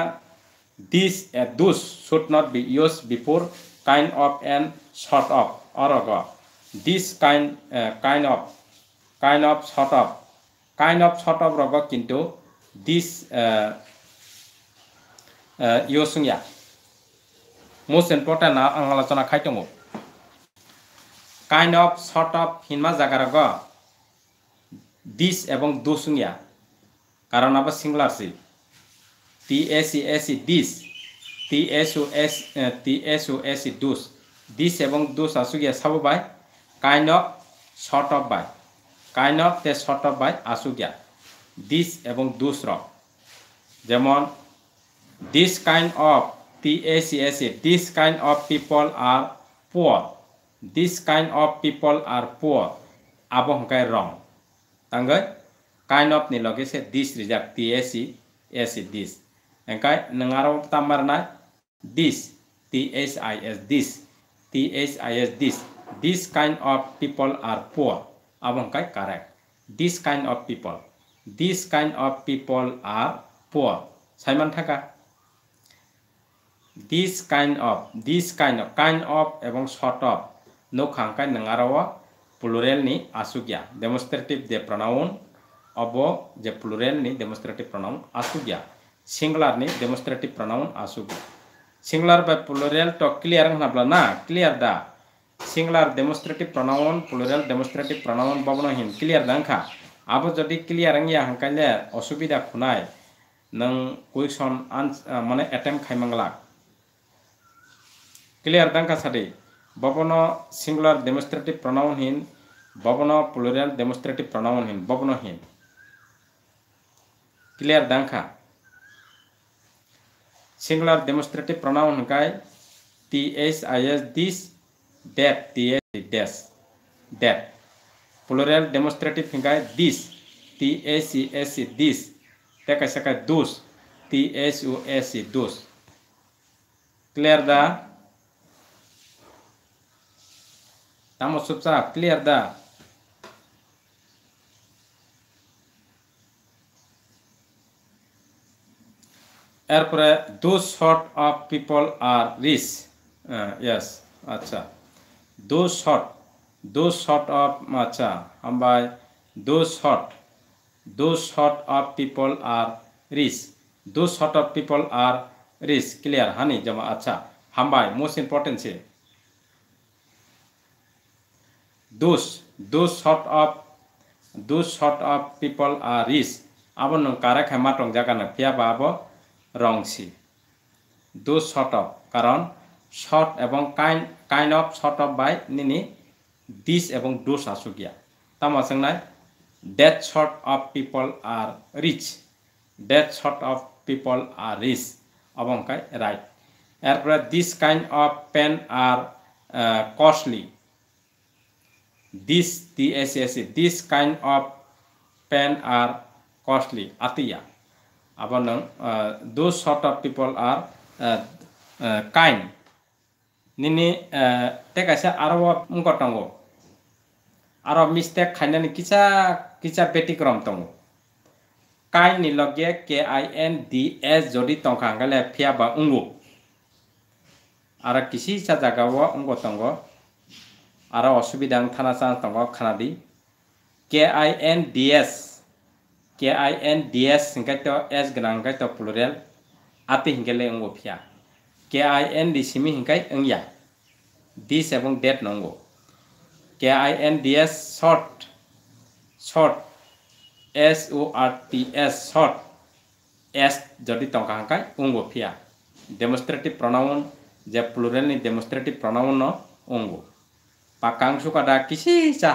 These uh, those should not be used before kind of and sort of or of. This kind uh, kind of kind of sort of kind of sort of রগ কিন্তু this ইয়োসুংয়া most important আং আলোচনা খাইতম kind of sort of হিনমা জাগা রগ this এবং দোসুংয়া কারণ আবার singular সি TSS this TSOS TSOS dos this ebong dos asugya sabo bai kind of sort of bai kind of the sort of bai asugya this ebong dos ro jemon this kind of TSS this kind of people are poor this kind of people are poor abong kai wrong tangai kind of ni loge se this reject TSS S this Okay, Engkai tamar na this T H I S this T H I S this this kind of people are poor. Abang kay correct. This kind of people. This kind of people are poor. Simon thaka. This kind of this kind of kind of abang sort of no khangkai nengarok plural ni asugya demonstrative de pronoun abo je plural ni demonstrative pronoun asugya singularni demonstrative pronoun asugu singular by plural to clear hanabla na clear da singular demonstrative pronoun plural demonstrative pronoun babno hin clear dangkha abo jodi clear ang ya hankale osubida khunai nang question mane attempt khaimangla clear dangkha sadi babno singular demonstrative pronoun hin babno plural demonstrative pronoun hin babno hin clear dangkha singular demonstrative pronoun kai th is this that th this that plural demonstrative kai this th is this teka saka those th u s those clear the tamo subsa clear the এরপরে those sort of people are rich yes আচ্ছা those sort those sort of আচ্ছা আমরা those sort those sort of people are rich those sort of people are rich clear হানি জমা আচ্ছা হাম্বাই most important সে those those sort of those sort of people are rich আবার কারাক হ্যাঁ মাটং জাগানা ফিয়াবা আবার রংসি দু শর্ট অফ কারণ শর্ট এবং kind kind of sort of বাই নিনি দিস এবং ডু সাসুকিয়া তামা সোংনায় that sort of people are rich that sort of people are rich অবঙ্কায় রাইট এরপরে this kind of pen are costly this T S S this kind of pen are costly আতিয়া আবার নাম those sort of people are kind নিনি টেকাইছে আরব গটঙ্গ আরব mistake খাইনানি কিচা কিচা ব্যতিক্রম তঙ্গ কাইননি লগে K I N D S যদি টঙ্কা হাঙ্গালে ফিয়াবা উঙ্গু আর কিসি ইচ্ছা জাগাও অঙ্গ তঙ্গ আর অসুবিধা থানা চান তঙ্গ খানাদি K I N D S K I N D S हिंगत एस गनांगत प्लुरल आते हिंगेले अंगो फिया के आई एन डी सिमी हिंगाई अंगिया दिस एवं डेट नंगो K I N D S sort sort S O R T S sort S जदि टंका हांकाय अंगो फिया डेमोस्ट्रेटिव प्रोनाउन जे प्लुरल नि डेमोस्ट्रेटिव प्रोनाउन न अंगो पाकांशु कादा किसी चा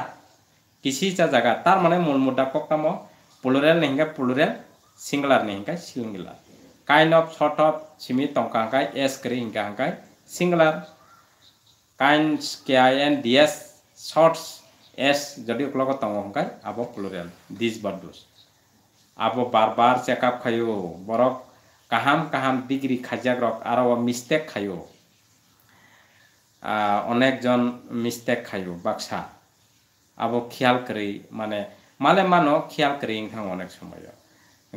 किसी चा जगह तार माने मूल मुद्दा कोकटामो plural nihinga plural singular nihinga singular kind of sort of simi tongka hangkai s kri hingka hangkai singular kinds ki and ds sorts s jadi uklok tongo hangkai abo plural these but those abo bar bar check up khayo borok kaham kaham degree khajak rok aro mistake khayo অনেকজন mistake খাইব বাক্সা আবো খেয়াল করি মানে माले मानो ख्याल करें थांग अनेक समय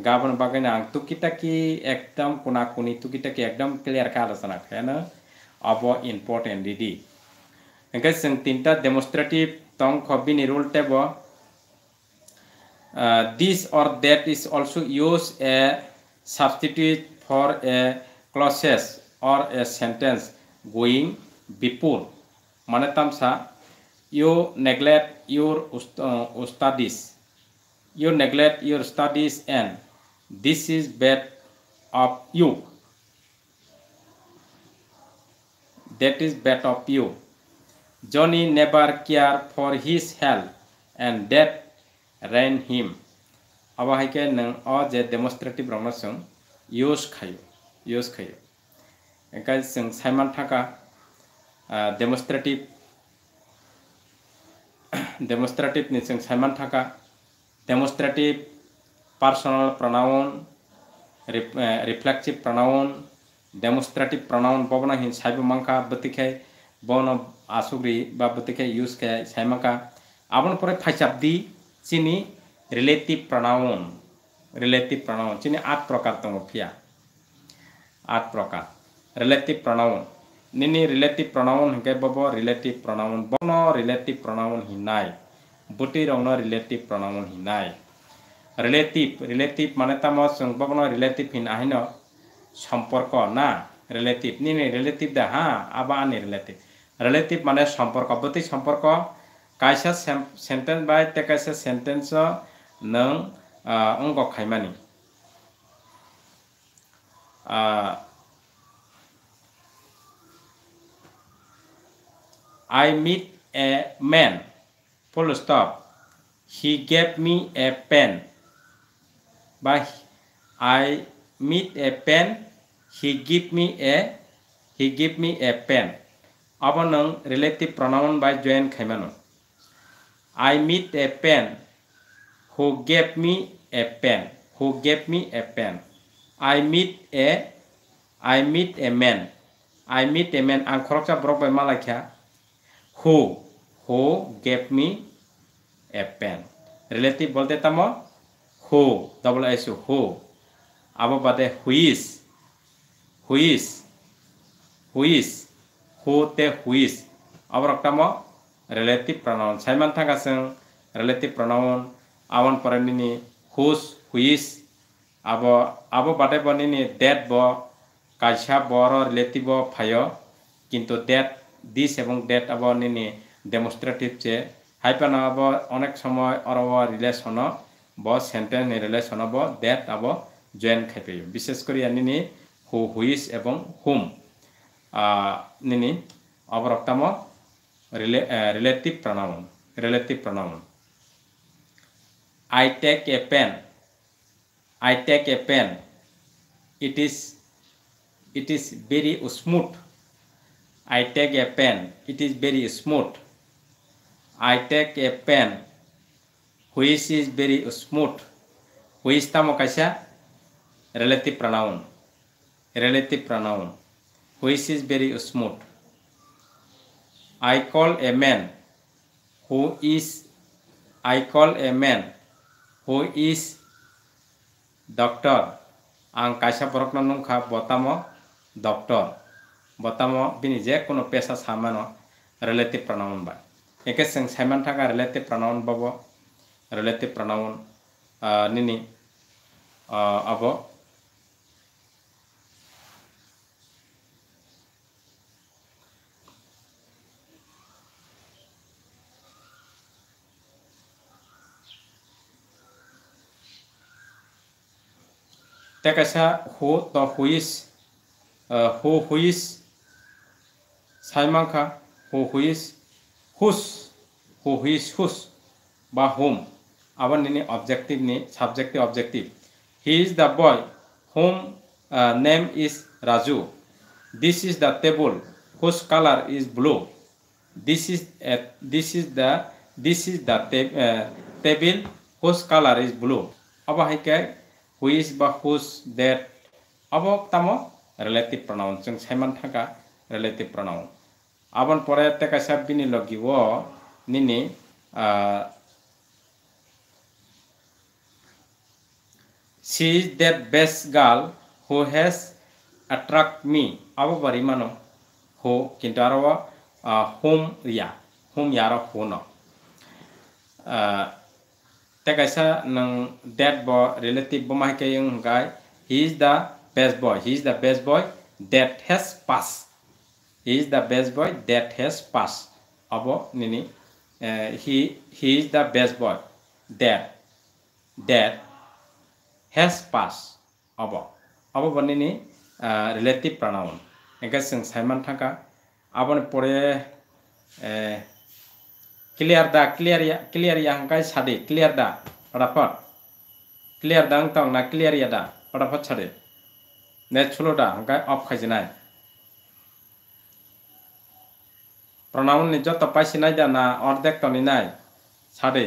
गाबन बागे ना आं तुकिटाकि एकदम कुना कोना कोनि तुकिटाकि एकदम क्लियर का आलोचना ना अब इम्पोर्टेंट दीदी ओंखाय जों तिनटा डेमोस्ट्रेटिव तंग खबी रुल टेब दिस और that is also use a substitute for a clauses or a sentence going before mane सा you neglect your uh, studies. You neglect your studies and this is bad of you. That is bad of you. Johnny never care for his health and that ran him. अब है के नंग और जे demonstrative रंगना संग use खायो use खायो ऐका संग साइमन ठाका का demonstrative demonstrative nisang Simon Thaka, demonstrative personal pronoun, rep, uh, reflexive pronoun, demonstrative pronoun bobna hin saibu manka batike bono asugri ba batike use ke saimaka abon pore phaisabdi chini relative pronoun relative pronoun chini at prakar tongo phia at prakar relative pronoun nini relative pronoun hingke bobo relative pronoun bono relative pronoun hinai buti rongno relative pronoun hinai relative relative মানে তামো সংবগ্ন relative হিন আহিন সম্পর্ক না relative নিনি relative দা হ্যাঁ আবা আনি relative relative মানে সম্পর্ক বতি সম্পর্ক কাইসা সেন্টেন্স বাই তে কাইসা সেন্টেন্স নং অঙ্গ খাইমানি আ I meet a man. Full stop. He gave me a pen. But I meet a pen. He give me a he give me a pen. अब नंग relative pronoun by join खैमनो. I meet a pen. Who gave me a pen? Who gave me a pen? I meet a I meet a man. I meet a man. आं खरक्सा ब्रक बाय मालाखिया who who gave me a pen relative বলতে তামো হু double S হু আবো বাদে হুইস হুইস হুইস হু তে হুইস আবার একটামো রিলেটিভ প্রনাউন সাইমান থাকাছেন রিলেটিভ প্রনাউন আওয়ান পরে নিনি হুস হুইস আব আব বাদে বনিনি ডেট ব কাইসা বর রিলেটিভ ফায় কিন্তু ডেট দিস এবং ডেট আবার নিয়ে ডেমোস্ট্রেটিভ চে হাইপান আব অনেক সময় অর রিলেশন ব সেন্টেন্স রিলেশন ব ডেট আব জয়েন খেপে বিশেষ করে নিনি হু হুইস এবং হুম নিনি অবরক্তম relative pronoun relative pronoun I take a pen I take a pen it is it is very smooth I take a pen. It is very smooth. I take a pen. Which is very smooth. Which tamo kaisa Relative pronoun. Relative pronoun. Which is very smooth. I call a man who is I call a man who is doctor. Ang kaisa porok nanung ka botamo doctor. বতামো বিনি যে কোনো পেশা সামান relative pronoun বা একে সং সাইমান থাকা রিলেটিভ প্রণাউন বব রিলেটিভ প্রণাউন নিনি আব তে কেসা হু তো হুইস হু হুইস সাইমা খা হু হুইজ হুস হু হুইজ হুস বা হোম আবার নিনি অবজেক্টিভ নি subjective objective he is the boy whom name is Raju this is the table whose colour is blue this is this is the this is the table whose colour is blue আবার হাইকে who's বা হুস that আবক তাম relative pronoun চাইমান থাকা relative pronoun abon porayate ka sabbini logi wo nini uh, she is the best girl who has attract me abo bari mano ho kintu aro uh, whom ya whom yaro hono uh, tekaisa nang that boy relative bo mahike yung guy he is the best boy he is the best boy that has passed he is the best boy that has passed अब nini uh, he he is the best boy that that has passed अब अब बने नि relative pronoun Enka जों सायमान थाका आबन परे clear दा clear या क्लियर या हंकाय सादे क्लियर दा फटाफट क्लियर दा अंग ना क्लियर या दा फटाफट सादे ने छुलो दा हंकाय ऑफ खाजिनाय প্রণাম যত পাইছি নাই জানা অর্ধেক টনি নাই সাড়ে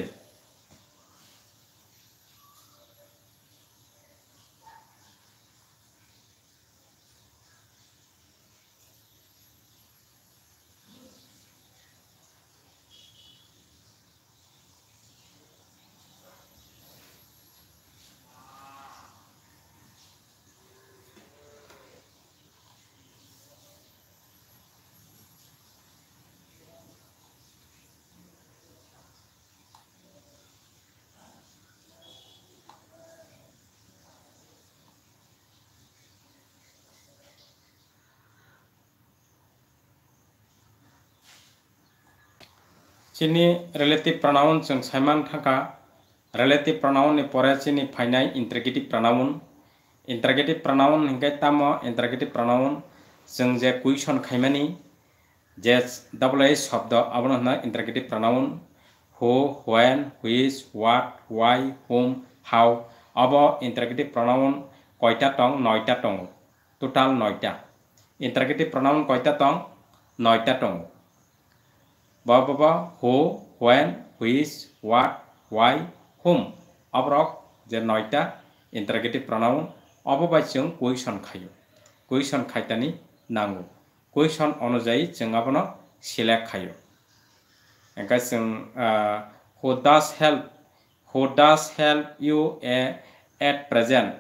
chini relative pronoun chung saiman khaka relative pronoun ni pore chini phainai interrogative pronoun interrogative pronoun hingkai tamo interrogative pronoun chung je question khaimani যে ডাবল এই শব্দ আপনার হল interrogative pronoun who when which what why whom how অব interrogative pronoun কয়টা টং নয়টা টং টোটাল নয়টা ইন্টারগেটিভ প্রনাউন কয়টা টং নয়টা টং বা বাবা হো হোয়েন হুইস হোয়াট ওয়াই হোম অবরক যে নয়টা ইন্টারগেটিভ প্রনাউন অববাই যেন কুইশন খাইও কুইশন খাইতানি নাঙ্গু কুইশন অনুযায়ী যেন আপন সিলেক্ট খাইও একা যেন হো does help who does help you uh at present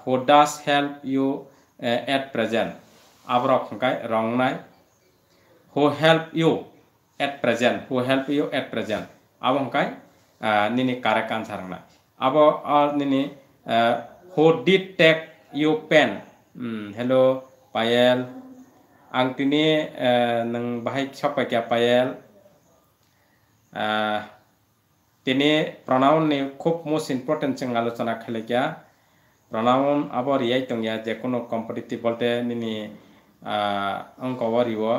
who does help you at present আবরক হংকায় রংনায় who help you at present who help you at present abongkai nini correct answer na abo or nini who did take you pen hmm, hello payel ang tini nang bahai siapa kya payel তিনি pronoun ni খুব most important চিং আলোচনা খেলে গিয়া pronoun আবার ইয়াই তঙ্গিয়া যে কোনো কম্পিটিটিভ বলতে নিনি অঙ্ক আবার ইয়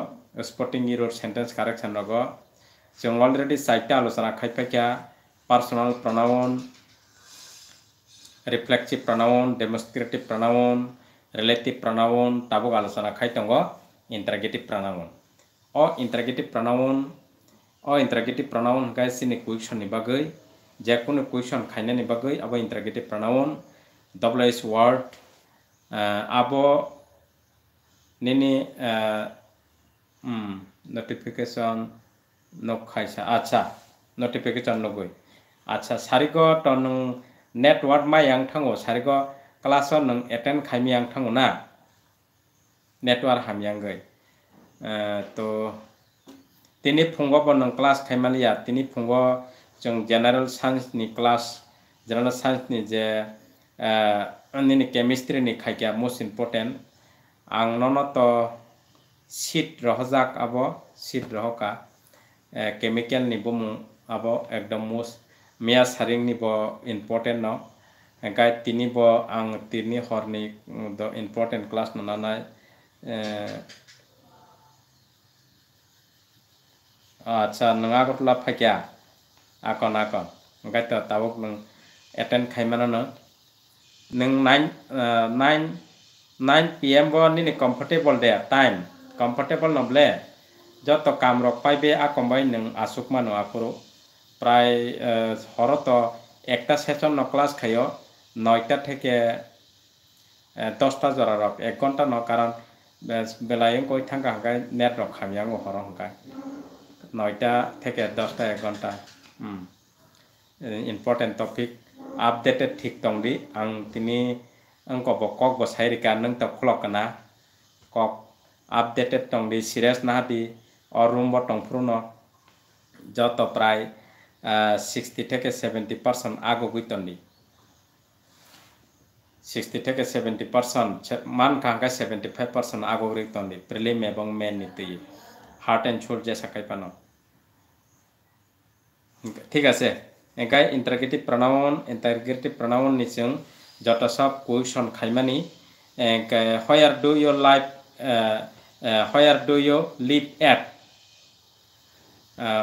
स्पोर्टिंग इरोर सेंटेंस करेक्शन रग जो अलरेडी सैटा आलोचना खाइपाख्या personal pronoun reflective pronoun demonstrative pronoun relative pronoun तबक आलोचना खाइतंग interrogative pronoun uh interrogative pronoun uh interrogative pronoun हंगा सिनि क्वेश्चन बगे जेको क्वेश्चन खाने बगे अब interrogative pronoun W S word अब निनी হুম নোটিফিকেশন নখাইছা আচ্ছা নোটিফিকেশন নগৈ আচ্ছা সারিগ টন নেটওয়ার্ক মাই আং থাঙ্গো সারিগ ক্লাস নং এটেন্ড খাইমি আং থাঙ্গো না নেটওয়ার্ক হামি আঙ্গৈ তো তিনি ফুঙ্গ বন ক্লাস খাইমালিয়া তিনি ফুঙ্গ জেনারেল সায়েন্স নি जों जेनेरेल साइन्सनि क्लास जेनेरेल साइन्सनि जे केमिस्ट्रिनि खायकिया मस्ट इम्पर्टेन्ट आं ननत চিট ৰহজাক আব চিট ৰহকা কেমিকেল নিব মো আব একদম মোচ মিয়া চাৰিং নিব ইম্পৰ্টেণ্ট ন গাই তিনিব আং তিনি হৰনি দ ইম্পৰ্টেণ্ট ক্লাছ নানা নাই আচ্ছা নোহা গতলা ফাইকিয়া আকন আকন গাইত তাবক নং এটেণ্ট খাইমানো নং nine nine nine P M বনি কমফৰ্টেবল দে time comfortable noble joto kam rok pai be a kombai nung asuk mano apuro প্রায় হরত একটা সেশন ন ক্লাস খাইও নয়টা থেকে দশটা জরা রক এক ঘন্টা ন কারণ বেলায় কই থাকা হাঁকাই নেট রক খামিয়াঙ্গো হর হাঁকায় নয়টা থেকে দশটা এক ঘন্টা ইম্পর্টেন্ট টপিক আপডেটেড ঠিক দংদি আং তিনি আং কব কক বসাই রেখা নং তো খলক না কক আপডেটেড টংদে সিরিয়াস নাতি অর রম্ব টংফ্রুন জত প্রায় 60 থেকে 70% আগো গইতনি 60 থেকে 70% মান কাংকা 75% আগো গইতনি প্রিলিম এবং মেইন নিতি hard and short Jesa kai pano ঠিক আছে একাই ইন্টারেগেটিভ প্রণমন ইন্টারগেটিভ প্রণমন নিছং জত সব কোয়েশ্চন খাই মানি হয়ার ডু ইওর লাইফ হয়ার do you live at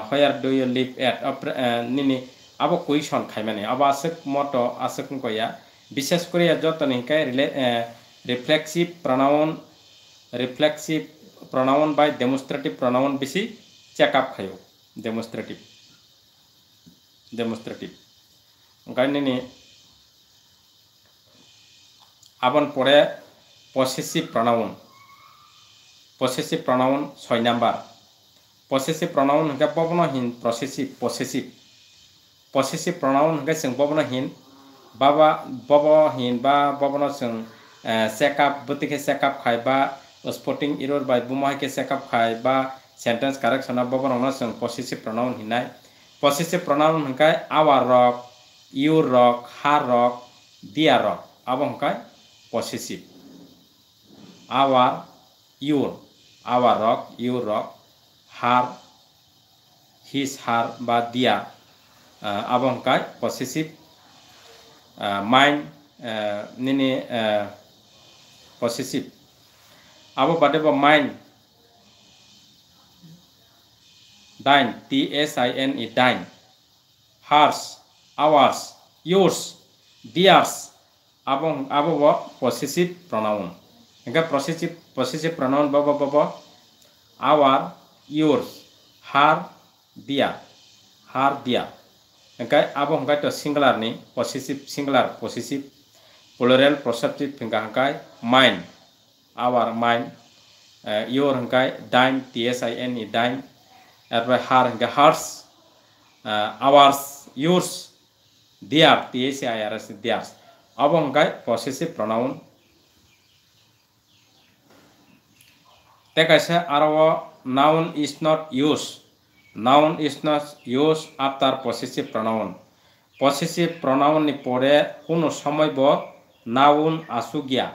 where do you live at live at নিনি আব কুই সংখ্যায় মানে আব আসে মত আসে কয়া বিশেষ করে যতন হিকায় রিলে রিফ্লেক্সিভ প্রণাউন রিফ্লেক্সিভ প্রণাউন বাই ডেমোস্ট্রেটিভ প্রণাউন বেশি চেক আপ খায় ডেমোস্ট্রেটিভ ডেমোস্ট্রেটিভ গাইনি আবন পরে পসেসিভ প্রণাউন পসেসিভ প্রনাউন ছয় নাম্বার পসেসিভ প্রনাউন হ্যাঁ ববনহীন প্রসেসিভ পসেসিভ পসেসিভ প্রনাউন হ্যাঁ সঙ্গে ববনহীন বাবা ববহীন বা ববন সঙ্গে চেক আপ বতিকে চেক আপ খায় বা স্পটিং ইরোর বাই বুমাহিকে চেক আপ খায় বা সেন্টেন্স কারেকশন ববন সঙ্গে পসেসিভ প্রনাউন হিনায় পসেসিভ প্রনাউন হ্যাঁ আওয়ার রক ইউর রক হার রক দিয়া রক আবহাওয়া পসেসিভ আওয়ার ইউর আওয়ার রক ইউর রক হার হিস হার বা দিয়া আবঙ্কায় পসেসিভ মাইন্ড নিনে পসেসিভ আবো বাদেব mine thine T S I N E thine hers ours yours theirs এবং আবহ পসেসিভ প্রণাউন ఇంకా ప్రొసెసివ్ ప్రొసెసివ్ ప్రొనౌన్ బాబా బాబా our yours her their her their ఇంకా అబ హంకాయ తో సింగులర్ని possessive singular possessive plural possessive ఇంకా హంకాయ మైన్ ఆర్ మైన్ యువర్ హంకాయ డైమ్ టిఎస్ఐఎన్ ఈ డైమ్ তারপরে হার হ্যাঁ hers ours yours their TAC IRS theirs অবঙ্গায় পসেসিভ প্রনাউন তে কৈছে আৰু noun is not use noun is not use after possessive pronoun possessive pronoun পৰে কোনো সময় নাউন আছুগীয়া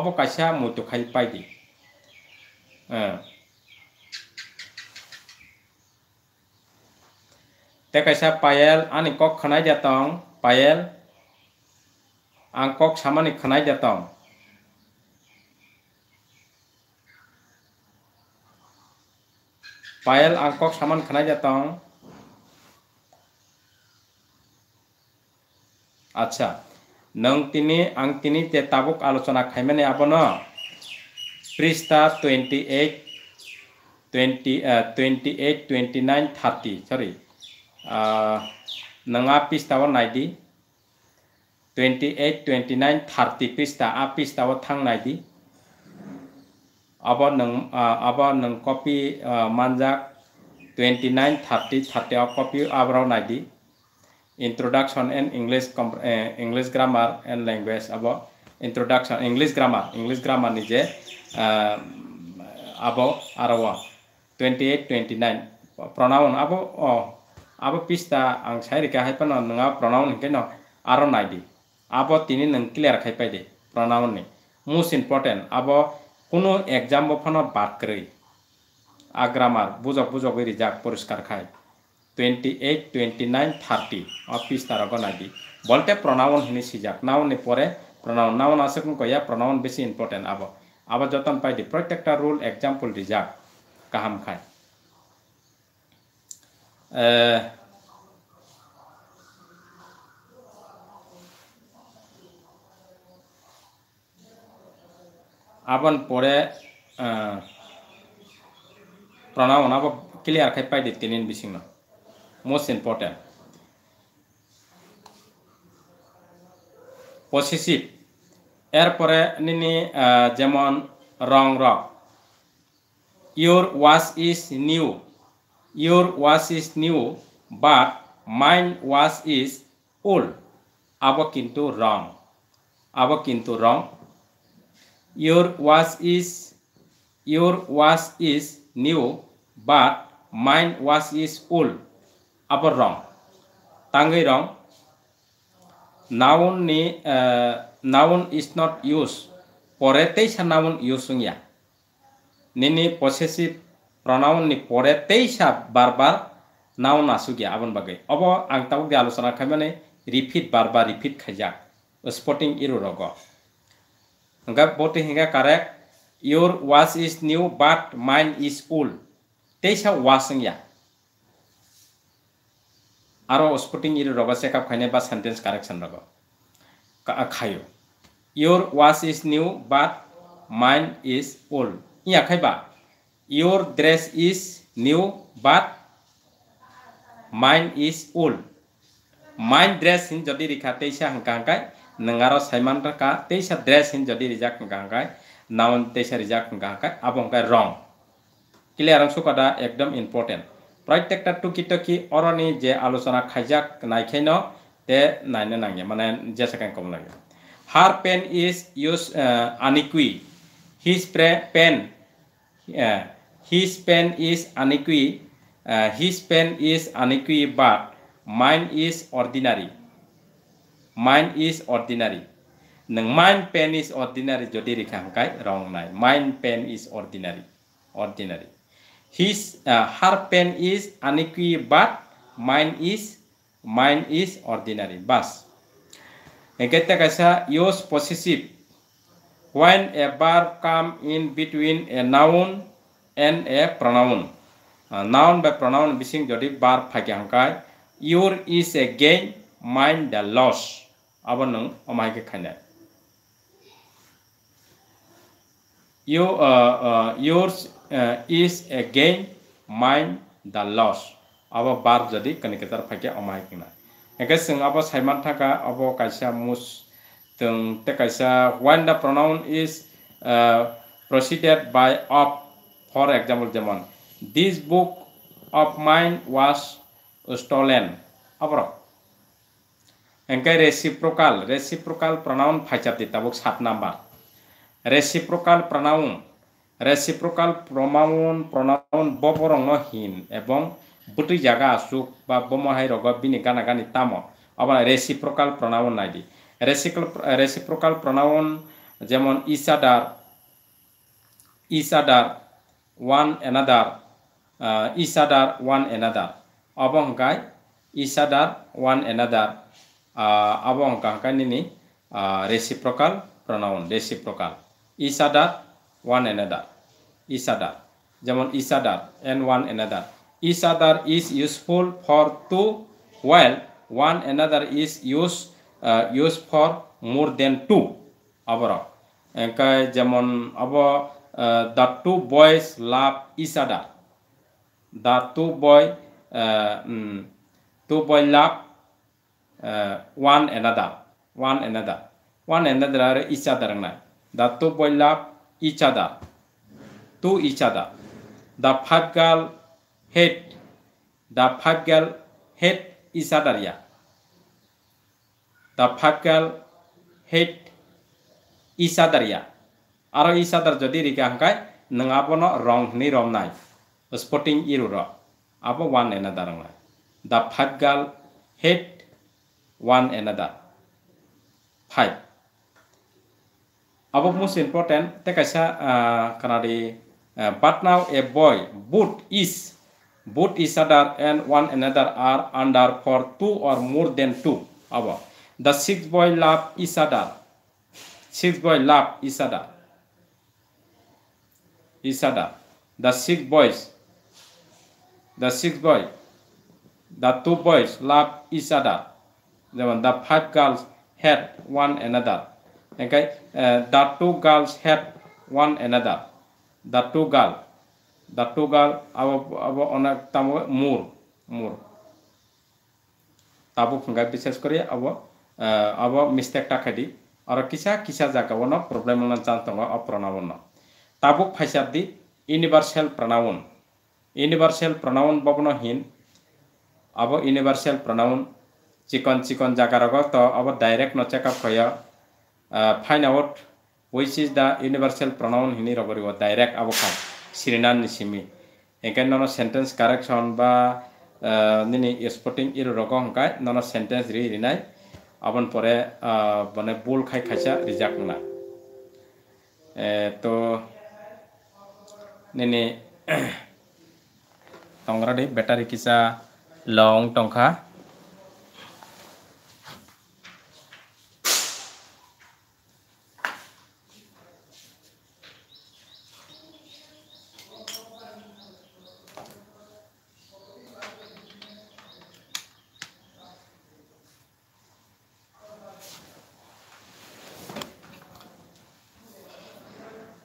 অব কাইছে মইতো খাই পাই দি তে কৈছে পায়েল আনি কক খনাই দেতং পায়েল আং কক সামানি খনাই দেতং पायल आंकों का सामान खाना जाता हूँ আচ্ছা নং তিনি আং তিনি তে তাবুক আলোচনা খাইমানে আপন পৃষ্ঠা twenty eight twenty twenty eight twenty nine thirty sorry নঙা পৃষ্ঠাও নাইদি twenty eight twenty nine thirty পৃষ্ঠা আ পৃষ্ঠাও থাং নাইদি अब नों अब नों कॉपी मानजाक twenty nine thirty thirty of copy अब राव नाइडी introduction and English English grammar and language अब introduction English grammar English grammar निजे अब आरव twenty eight twenty nine pronoun अब अब पिस्ता आं सायरिका हाइपन नोंहा प्रनाउन हिंखे न आरव नाइडी अब तिनि नों क्लियर खाइपाइदे प्रनाउननि मोस्ट इम्पर्टेन्ट अब কোনো এক্সাম বফানো বাদ করি আগ্রামার বুঝক বুঝক এরি যাক পরিষ্কার খায় twenty eight twenty nine thirty অফিস তার তারক বলতে প্রনাউন হিনি সিজাক নাউন পরে প্রণাবন নাউন আছে কোন কয়া প্রণাবন বেশি ইম্পর্টেন্ট আব আবার যতন পাই দি প্রত্যেকটা রুল এক্সাম্পল রিজাক কাহাম খায় abon pore pronoun abo clear khai pai ditinin bisingno most important possessive এরপরে নিনি যেমন রং রক your watch is new your watch is new but mine watch is old আবো কিন্তু রং আবো কিন্তু wrong your watch is your watch is new but mine watch is old আবার wrong তাঙ্গই রং নাউন নি noun is not use পরেতেই সা noun use ইয়া নিনি পসেসিভ প্রনাউন নি পরেতেই সা বারবার নাউন আসুগিয়া আবন বাগে অব আং তাবক আলোচনা খাইমানে রিপিট বারবার রিপিট খাইজা স্পটিং ইরু রগ hingga bote hingga correct your watch is new but mine is old teisa watching ya aro spotting ir roba check up khaine ba sentence correction rogo ka khayo your watch is new but mine is old ya khaiba your dress is new but mine is old mine dress hin jadi rikha teisa hangka hangkai नंगारो सैमान का तेईस dress हिन जदि रिजाक गांगा noun तेईस रिजाक गांगा अब हमका रंग clear Anshu कदा एकदम इम्पोर्टेंट प्रत्येकटा टुकी टुकी अरनि जे आलोचना खाजा नाइखाइन ते नायनो नांगे माने जेसेकें कम लगे her pen is use unique his प्रे pen his pen is unique his pen is unique but mine is ordinary mine is ordinary Neng mine pen is ordinary ចូលទីខាងកាយ wrong nai. mine pen is ordinary ordinary his uh, her pen is unique but mine is mine is ordinary bas kita kasa use possessive when a verb come in between a noun and a pronoun uh, noun by pronoun bising jadi verb pagi your is again mind the loss अब नों अमाइके खाना यो yours is again mine the लस अब बार जदि कनिकेटर फाइके अमाइ किना एके सिंह अब साइमान थाका अब काइसा मुस तुम ते काइसा when the pronoun is proceeded by of for example যেমন this book of mine was stolen আবার enke reciprocal reciprocal pronoun phaichat tabuk sat number reciprocal pronoun reciprocal pronoun pronoun boborong no hin ebong buti jaga asuk ba bomahai rogo bini gana gani tamo আবার reciprocal pronoun আইডি reciprocal pronoun যেমন each other each other one another each other one another অবং গায় each other one another avant ah, ini ah, reciprocal pronoun reciprocal each other one another each other isadat each other and one another each other is useful for two while one another is use uh, used for more than two আবার abo যেমন the two boys love isadat the two boy uh, boy hmm, two boy love uh, one another, one another, one another are each other. The two boys love each other, to each other. The five girl hate, the five girl hate each other. Yeah. The five girl hate each other. Yeah. Aro each other jodi rika hangkai, nang apo no wrong ni wrong nai. Spotting iru ro. Apo one another ngai. The five girl hate one another. five Above most important, take a kanadi but now a boy both is both is other and one another are under for two or more than two above. The six boy love each other. Six boy love each other. Each other. The six boys. The six boy. The two boys love each other. যেমন the five girls had one another okay the two girls had one another the two girl the two girl আবার অনেক তামো মুর মুর তাবু ফুঙ্গা বিশেষ করে আব আব mistake টাকাদি আর কিসা কিসা জাগাবন প্রবলেম চান্স দङ অপ্রণাবন তাবুক ফাইসাবদি ইউনিভার্সেল প্রনাউন ইউনিভার্সেল প্রনাউন ববন হিন আব ইউনিভার্সেল প্রনাউন चिकन चिकन जागा रगो तो अब डायरेक्ट न चेकअप खय find out which is the universal pronoun हिनी रगरिब डायरेक्ट अब खा सिरिना निसिमी एंकन नन सेंटेंस करेक्शन बा निनि स्पोर्टिंग इर रग हंका नन सेंटेंस रि रिनाय अपन परे माने बुल खाय खायसा रिजाक ना तो निनि टंगरा दे बेटारि किसा लং टंखा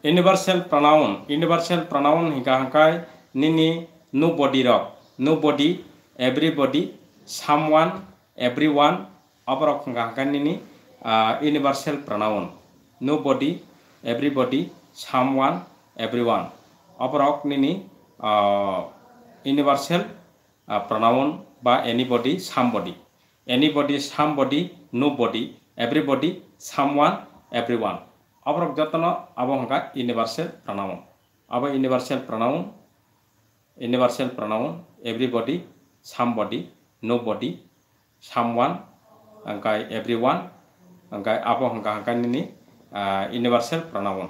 ইউনিভার্সেল প্রাণাউন ইউনিভার্সেল প্রাণাউন হিকা নিনি নো বডি রক nobody everybody someone everyone অপরক হিকা হাঁকা নিনি universal pronoun nobody everybody someone everyone অপরক নিনি ইউনিভার্সেল প্রাণাউন বা anybody body anybody body nobody one someone one ಅವರ ಜೊತೆನ ಅವಹಗ ಯೂನಿವರ್ಸಲ್ ಪ್ರಣಾಮಂ ಅವ universal pronoun universal pronoun everybody somebody nobody someone ओमफ्राय एभ्रिवान ओमफ्राय आबहावा हांगानिनि universal pronoun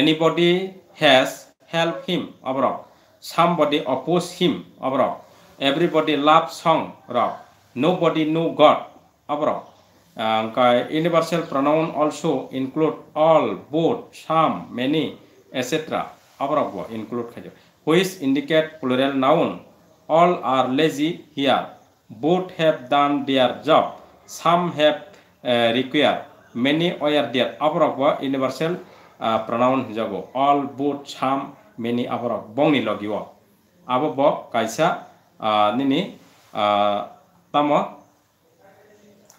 anybody has help him अब्रक सामबडी अपोज हिम अब्रक एभ्रिबडी लाभ सं रक नो बडी नो गड अब्रक universal pronoun also include all, both, some, many, etc. Abra include khajo. Which indicate plural noun. All are lazy here. Both have done their job. Some have uh, required. Many were there. Abra universal uh, pronoun jago. All, both, some, many abra bongi logiwa. Abo bo kaisa uh, nini uh, tamo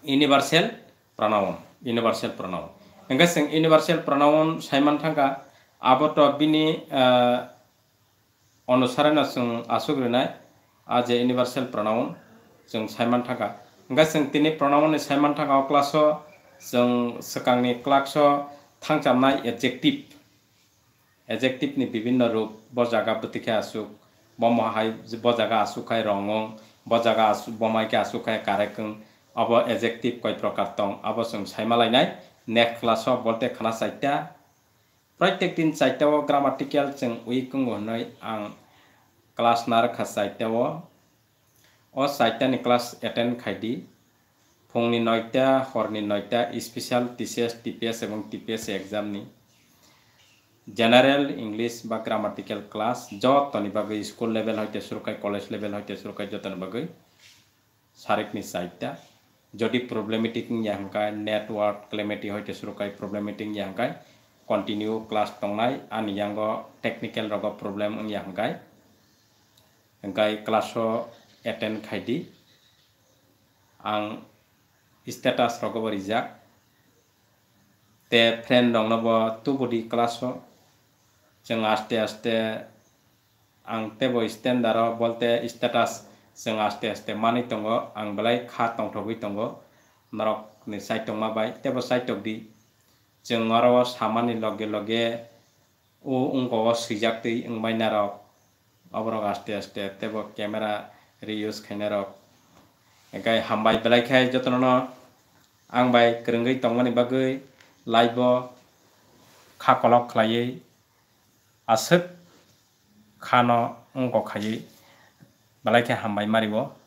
universal pronoun universal pronoun enggak sing universal सैमान saiman thangka abot bini अनुसारेन जों आसुग्रोनाय आज universal pronoun जों सैमान थाखा ओंखाय जों दिनै प्रनाउननि सायमान थाखा class जों सिगांनि क्लास थांजाबनाय एडजेक्टिभ एडजेक्टिभनि रूप बजागा बतिखे आसुक बमहाय बजागा आसुखाय रङं बजागा आसु बमायखे आसुखाय कारेकं অব এজেক্টিভ কয় প্রকার তং অব সাইমালাই নাই নেক্সট ক্লাস বলতে খানা চারটা প্রত্যেক দিন চারটাও গ্রামাটিক্যাল উইকুই আ্লাস না রেখা চারটাও ও চারটানি ক্লাস এটেন্ড খাইডি ফুংনি নয়টা হরনি নয়টা স্পেশাল টিসিএস টিপিএস এবং টিপিএস এক্সামনি জেনারেল ইংলিশ বা গ্রামাটিক্যাল ক্লাস যতনি বাকে স্কুল লেভেল হইতে সুরক্ষায় কলেজ লেভেল হইতে সুরক্ষায় যতনি বাকে সারিকনি চারটা যদি problematic ya hangkai network calamity hoite surukai problematic ya hangkai continue class tongnai an yango technical rogo problem ya hangkai hangkai class o attend khaidi ang status rogo rijak te friend dong nobo tu body class o jeng aste aste ang tebo standard bolte status जों आस्ते आस्ते मानै दङ आं बेलाय खा दंथबै दङ नरकनि side दंमाबाय तेबो side दंदि जों नरव सामानि लगे लगे उ उंगव सैजाक्दै उंबाय नारक अबरक आस्ते आस्ते तेबो केमेरा रियुज खायनारक एगाय हामबाय बेलायखाय जतन आं बाय गोरोंगै दंमानि बागै लाइभ खा कलक खालायै आसोब खान उंग खायै balaki hambay maribo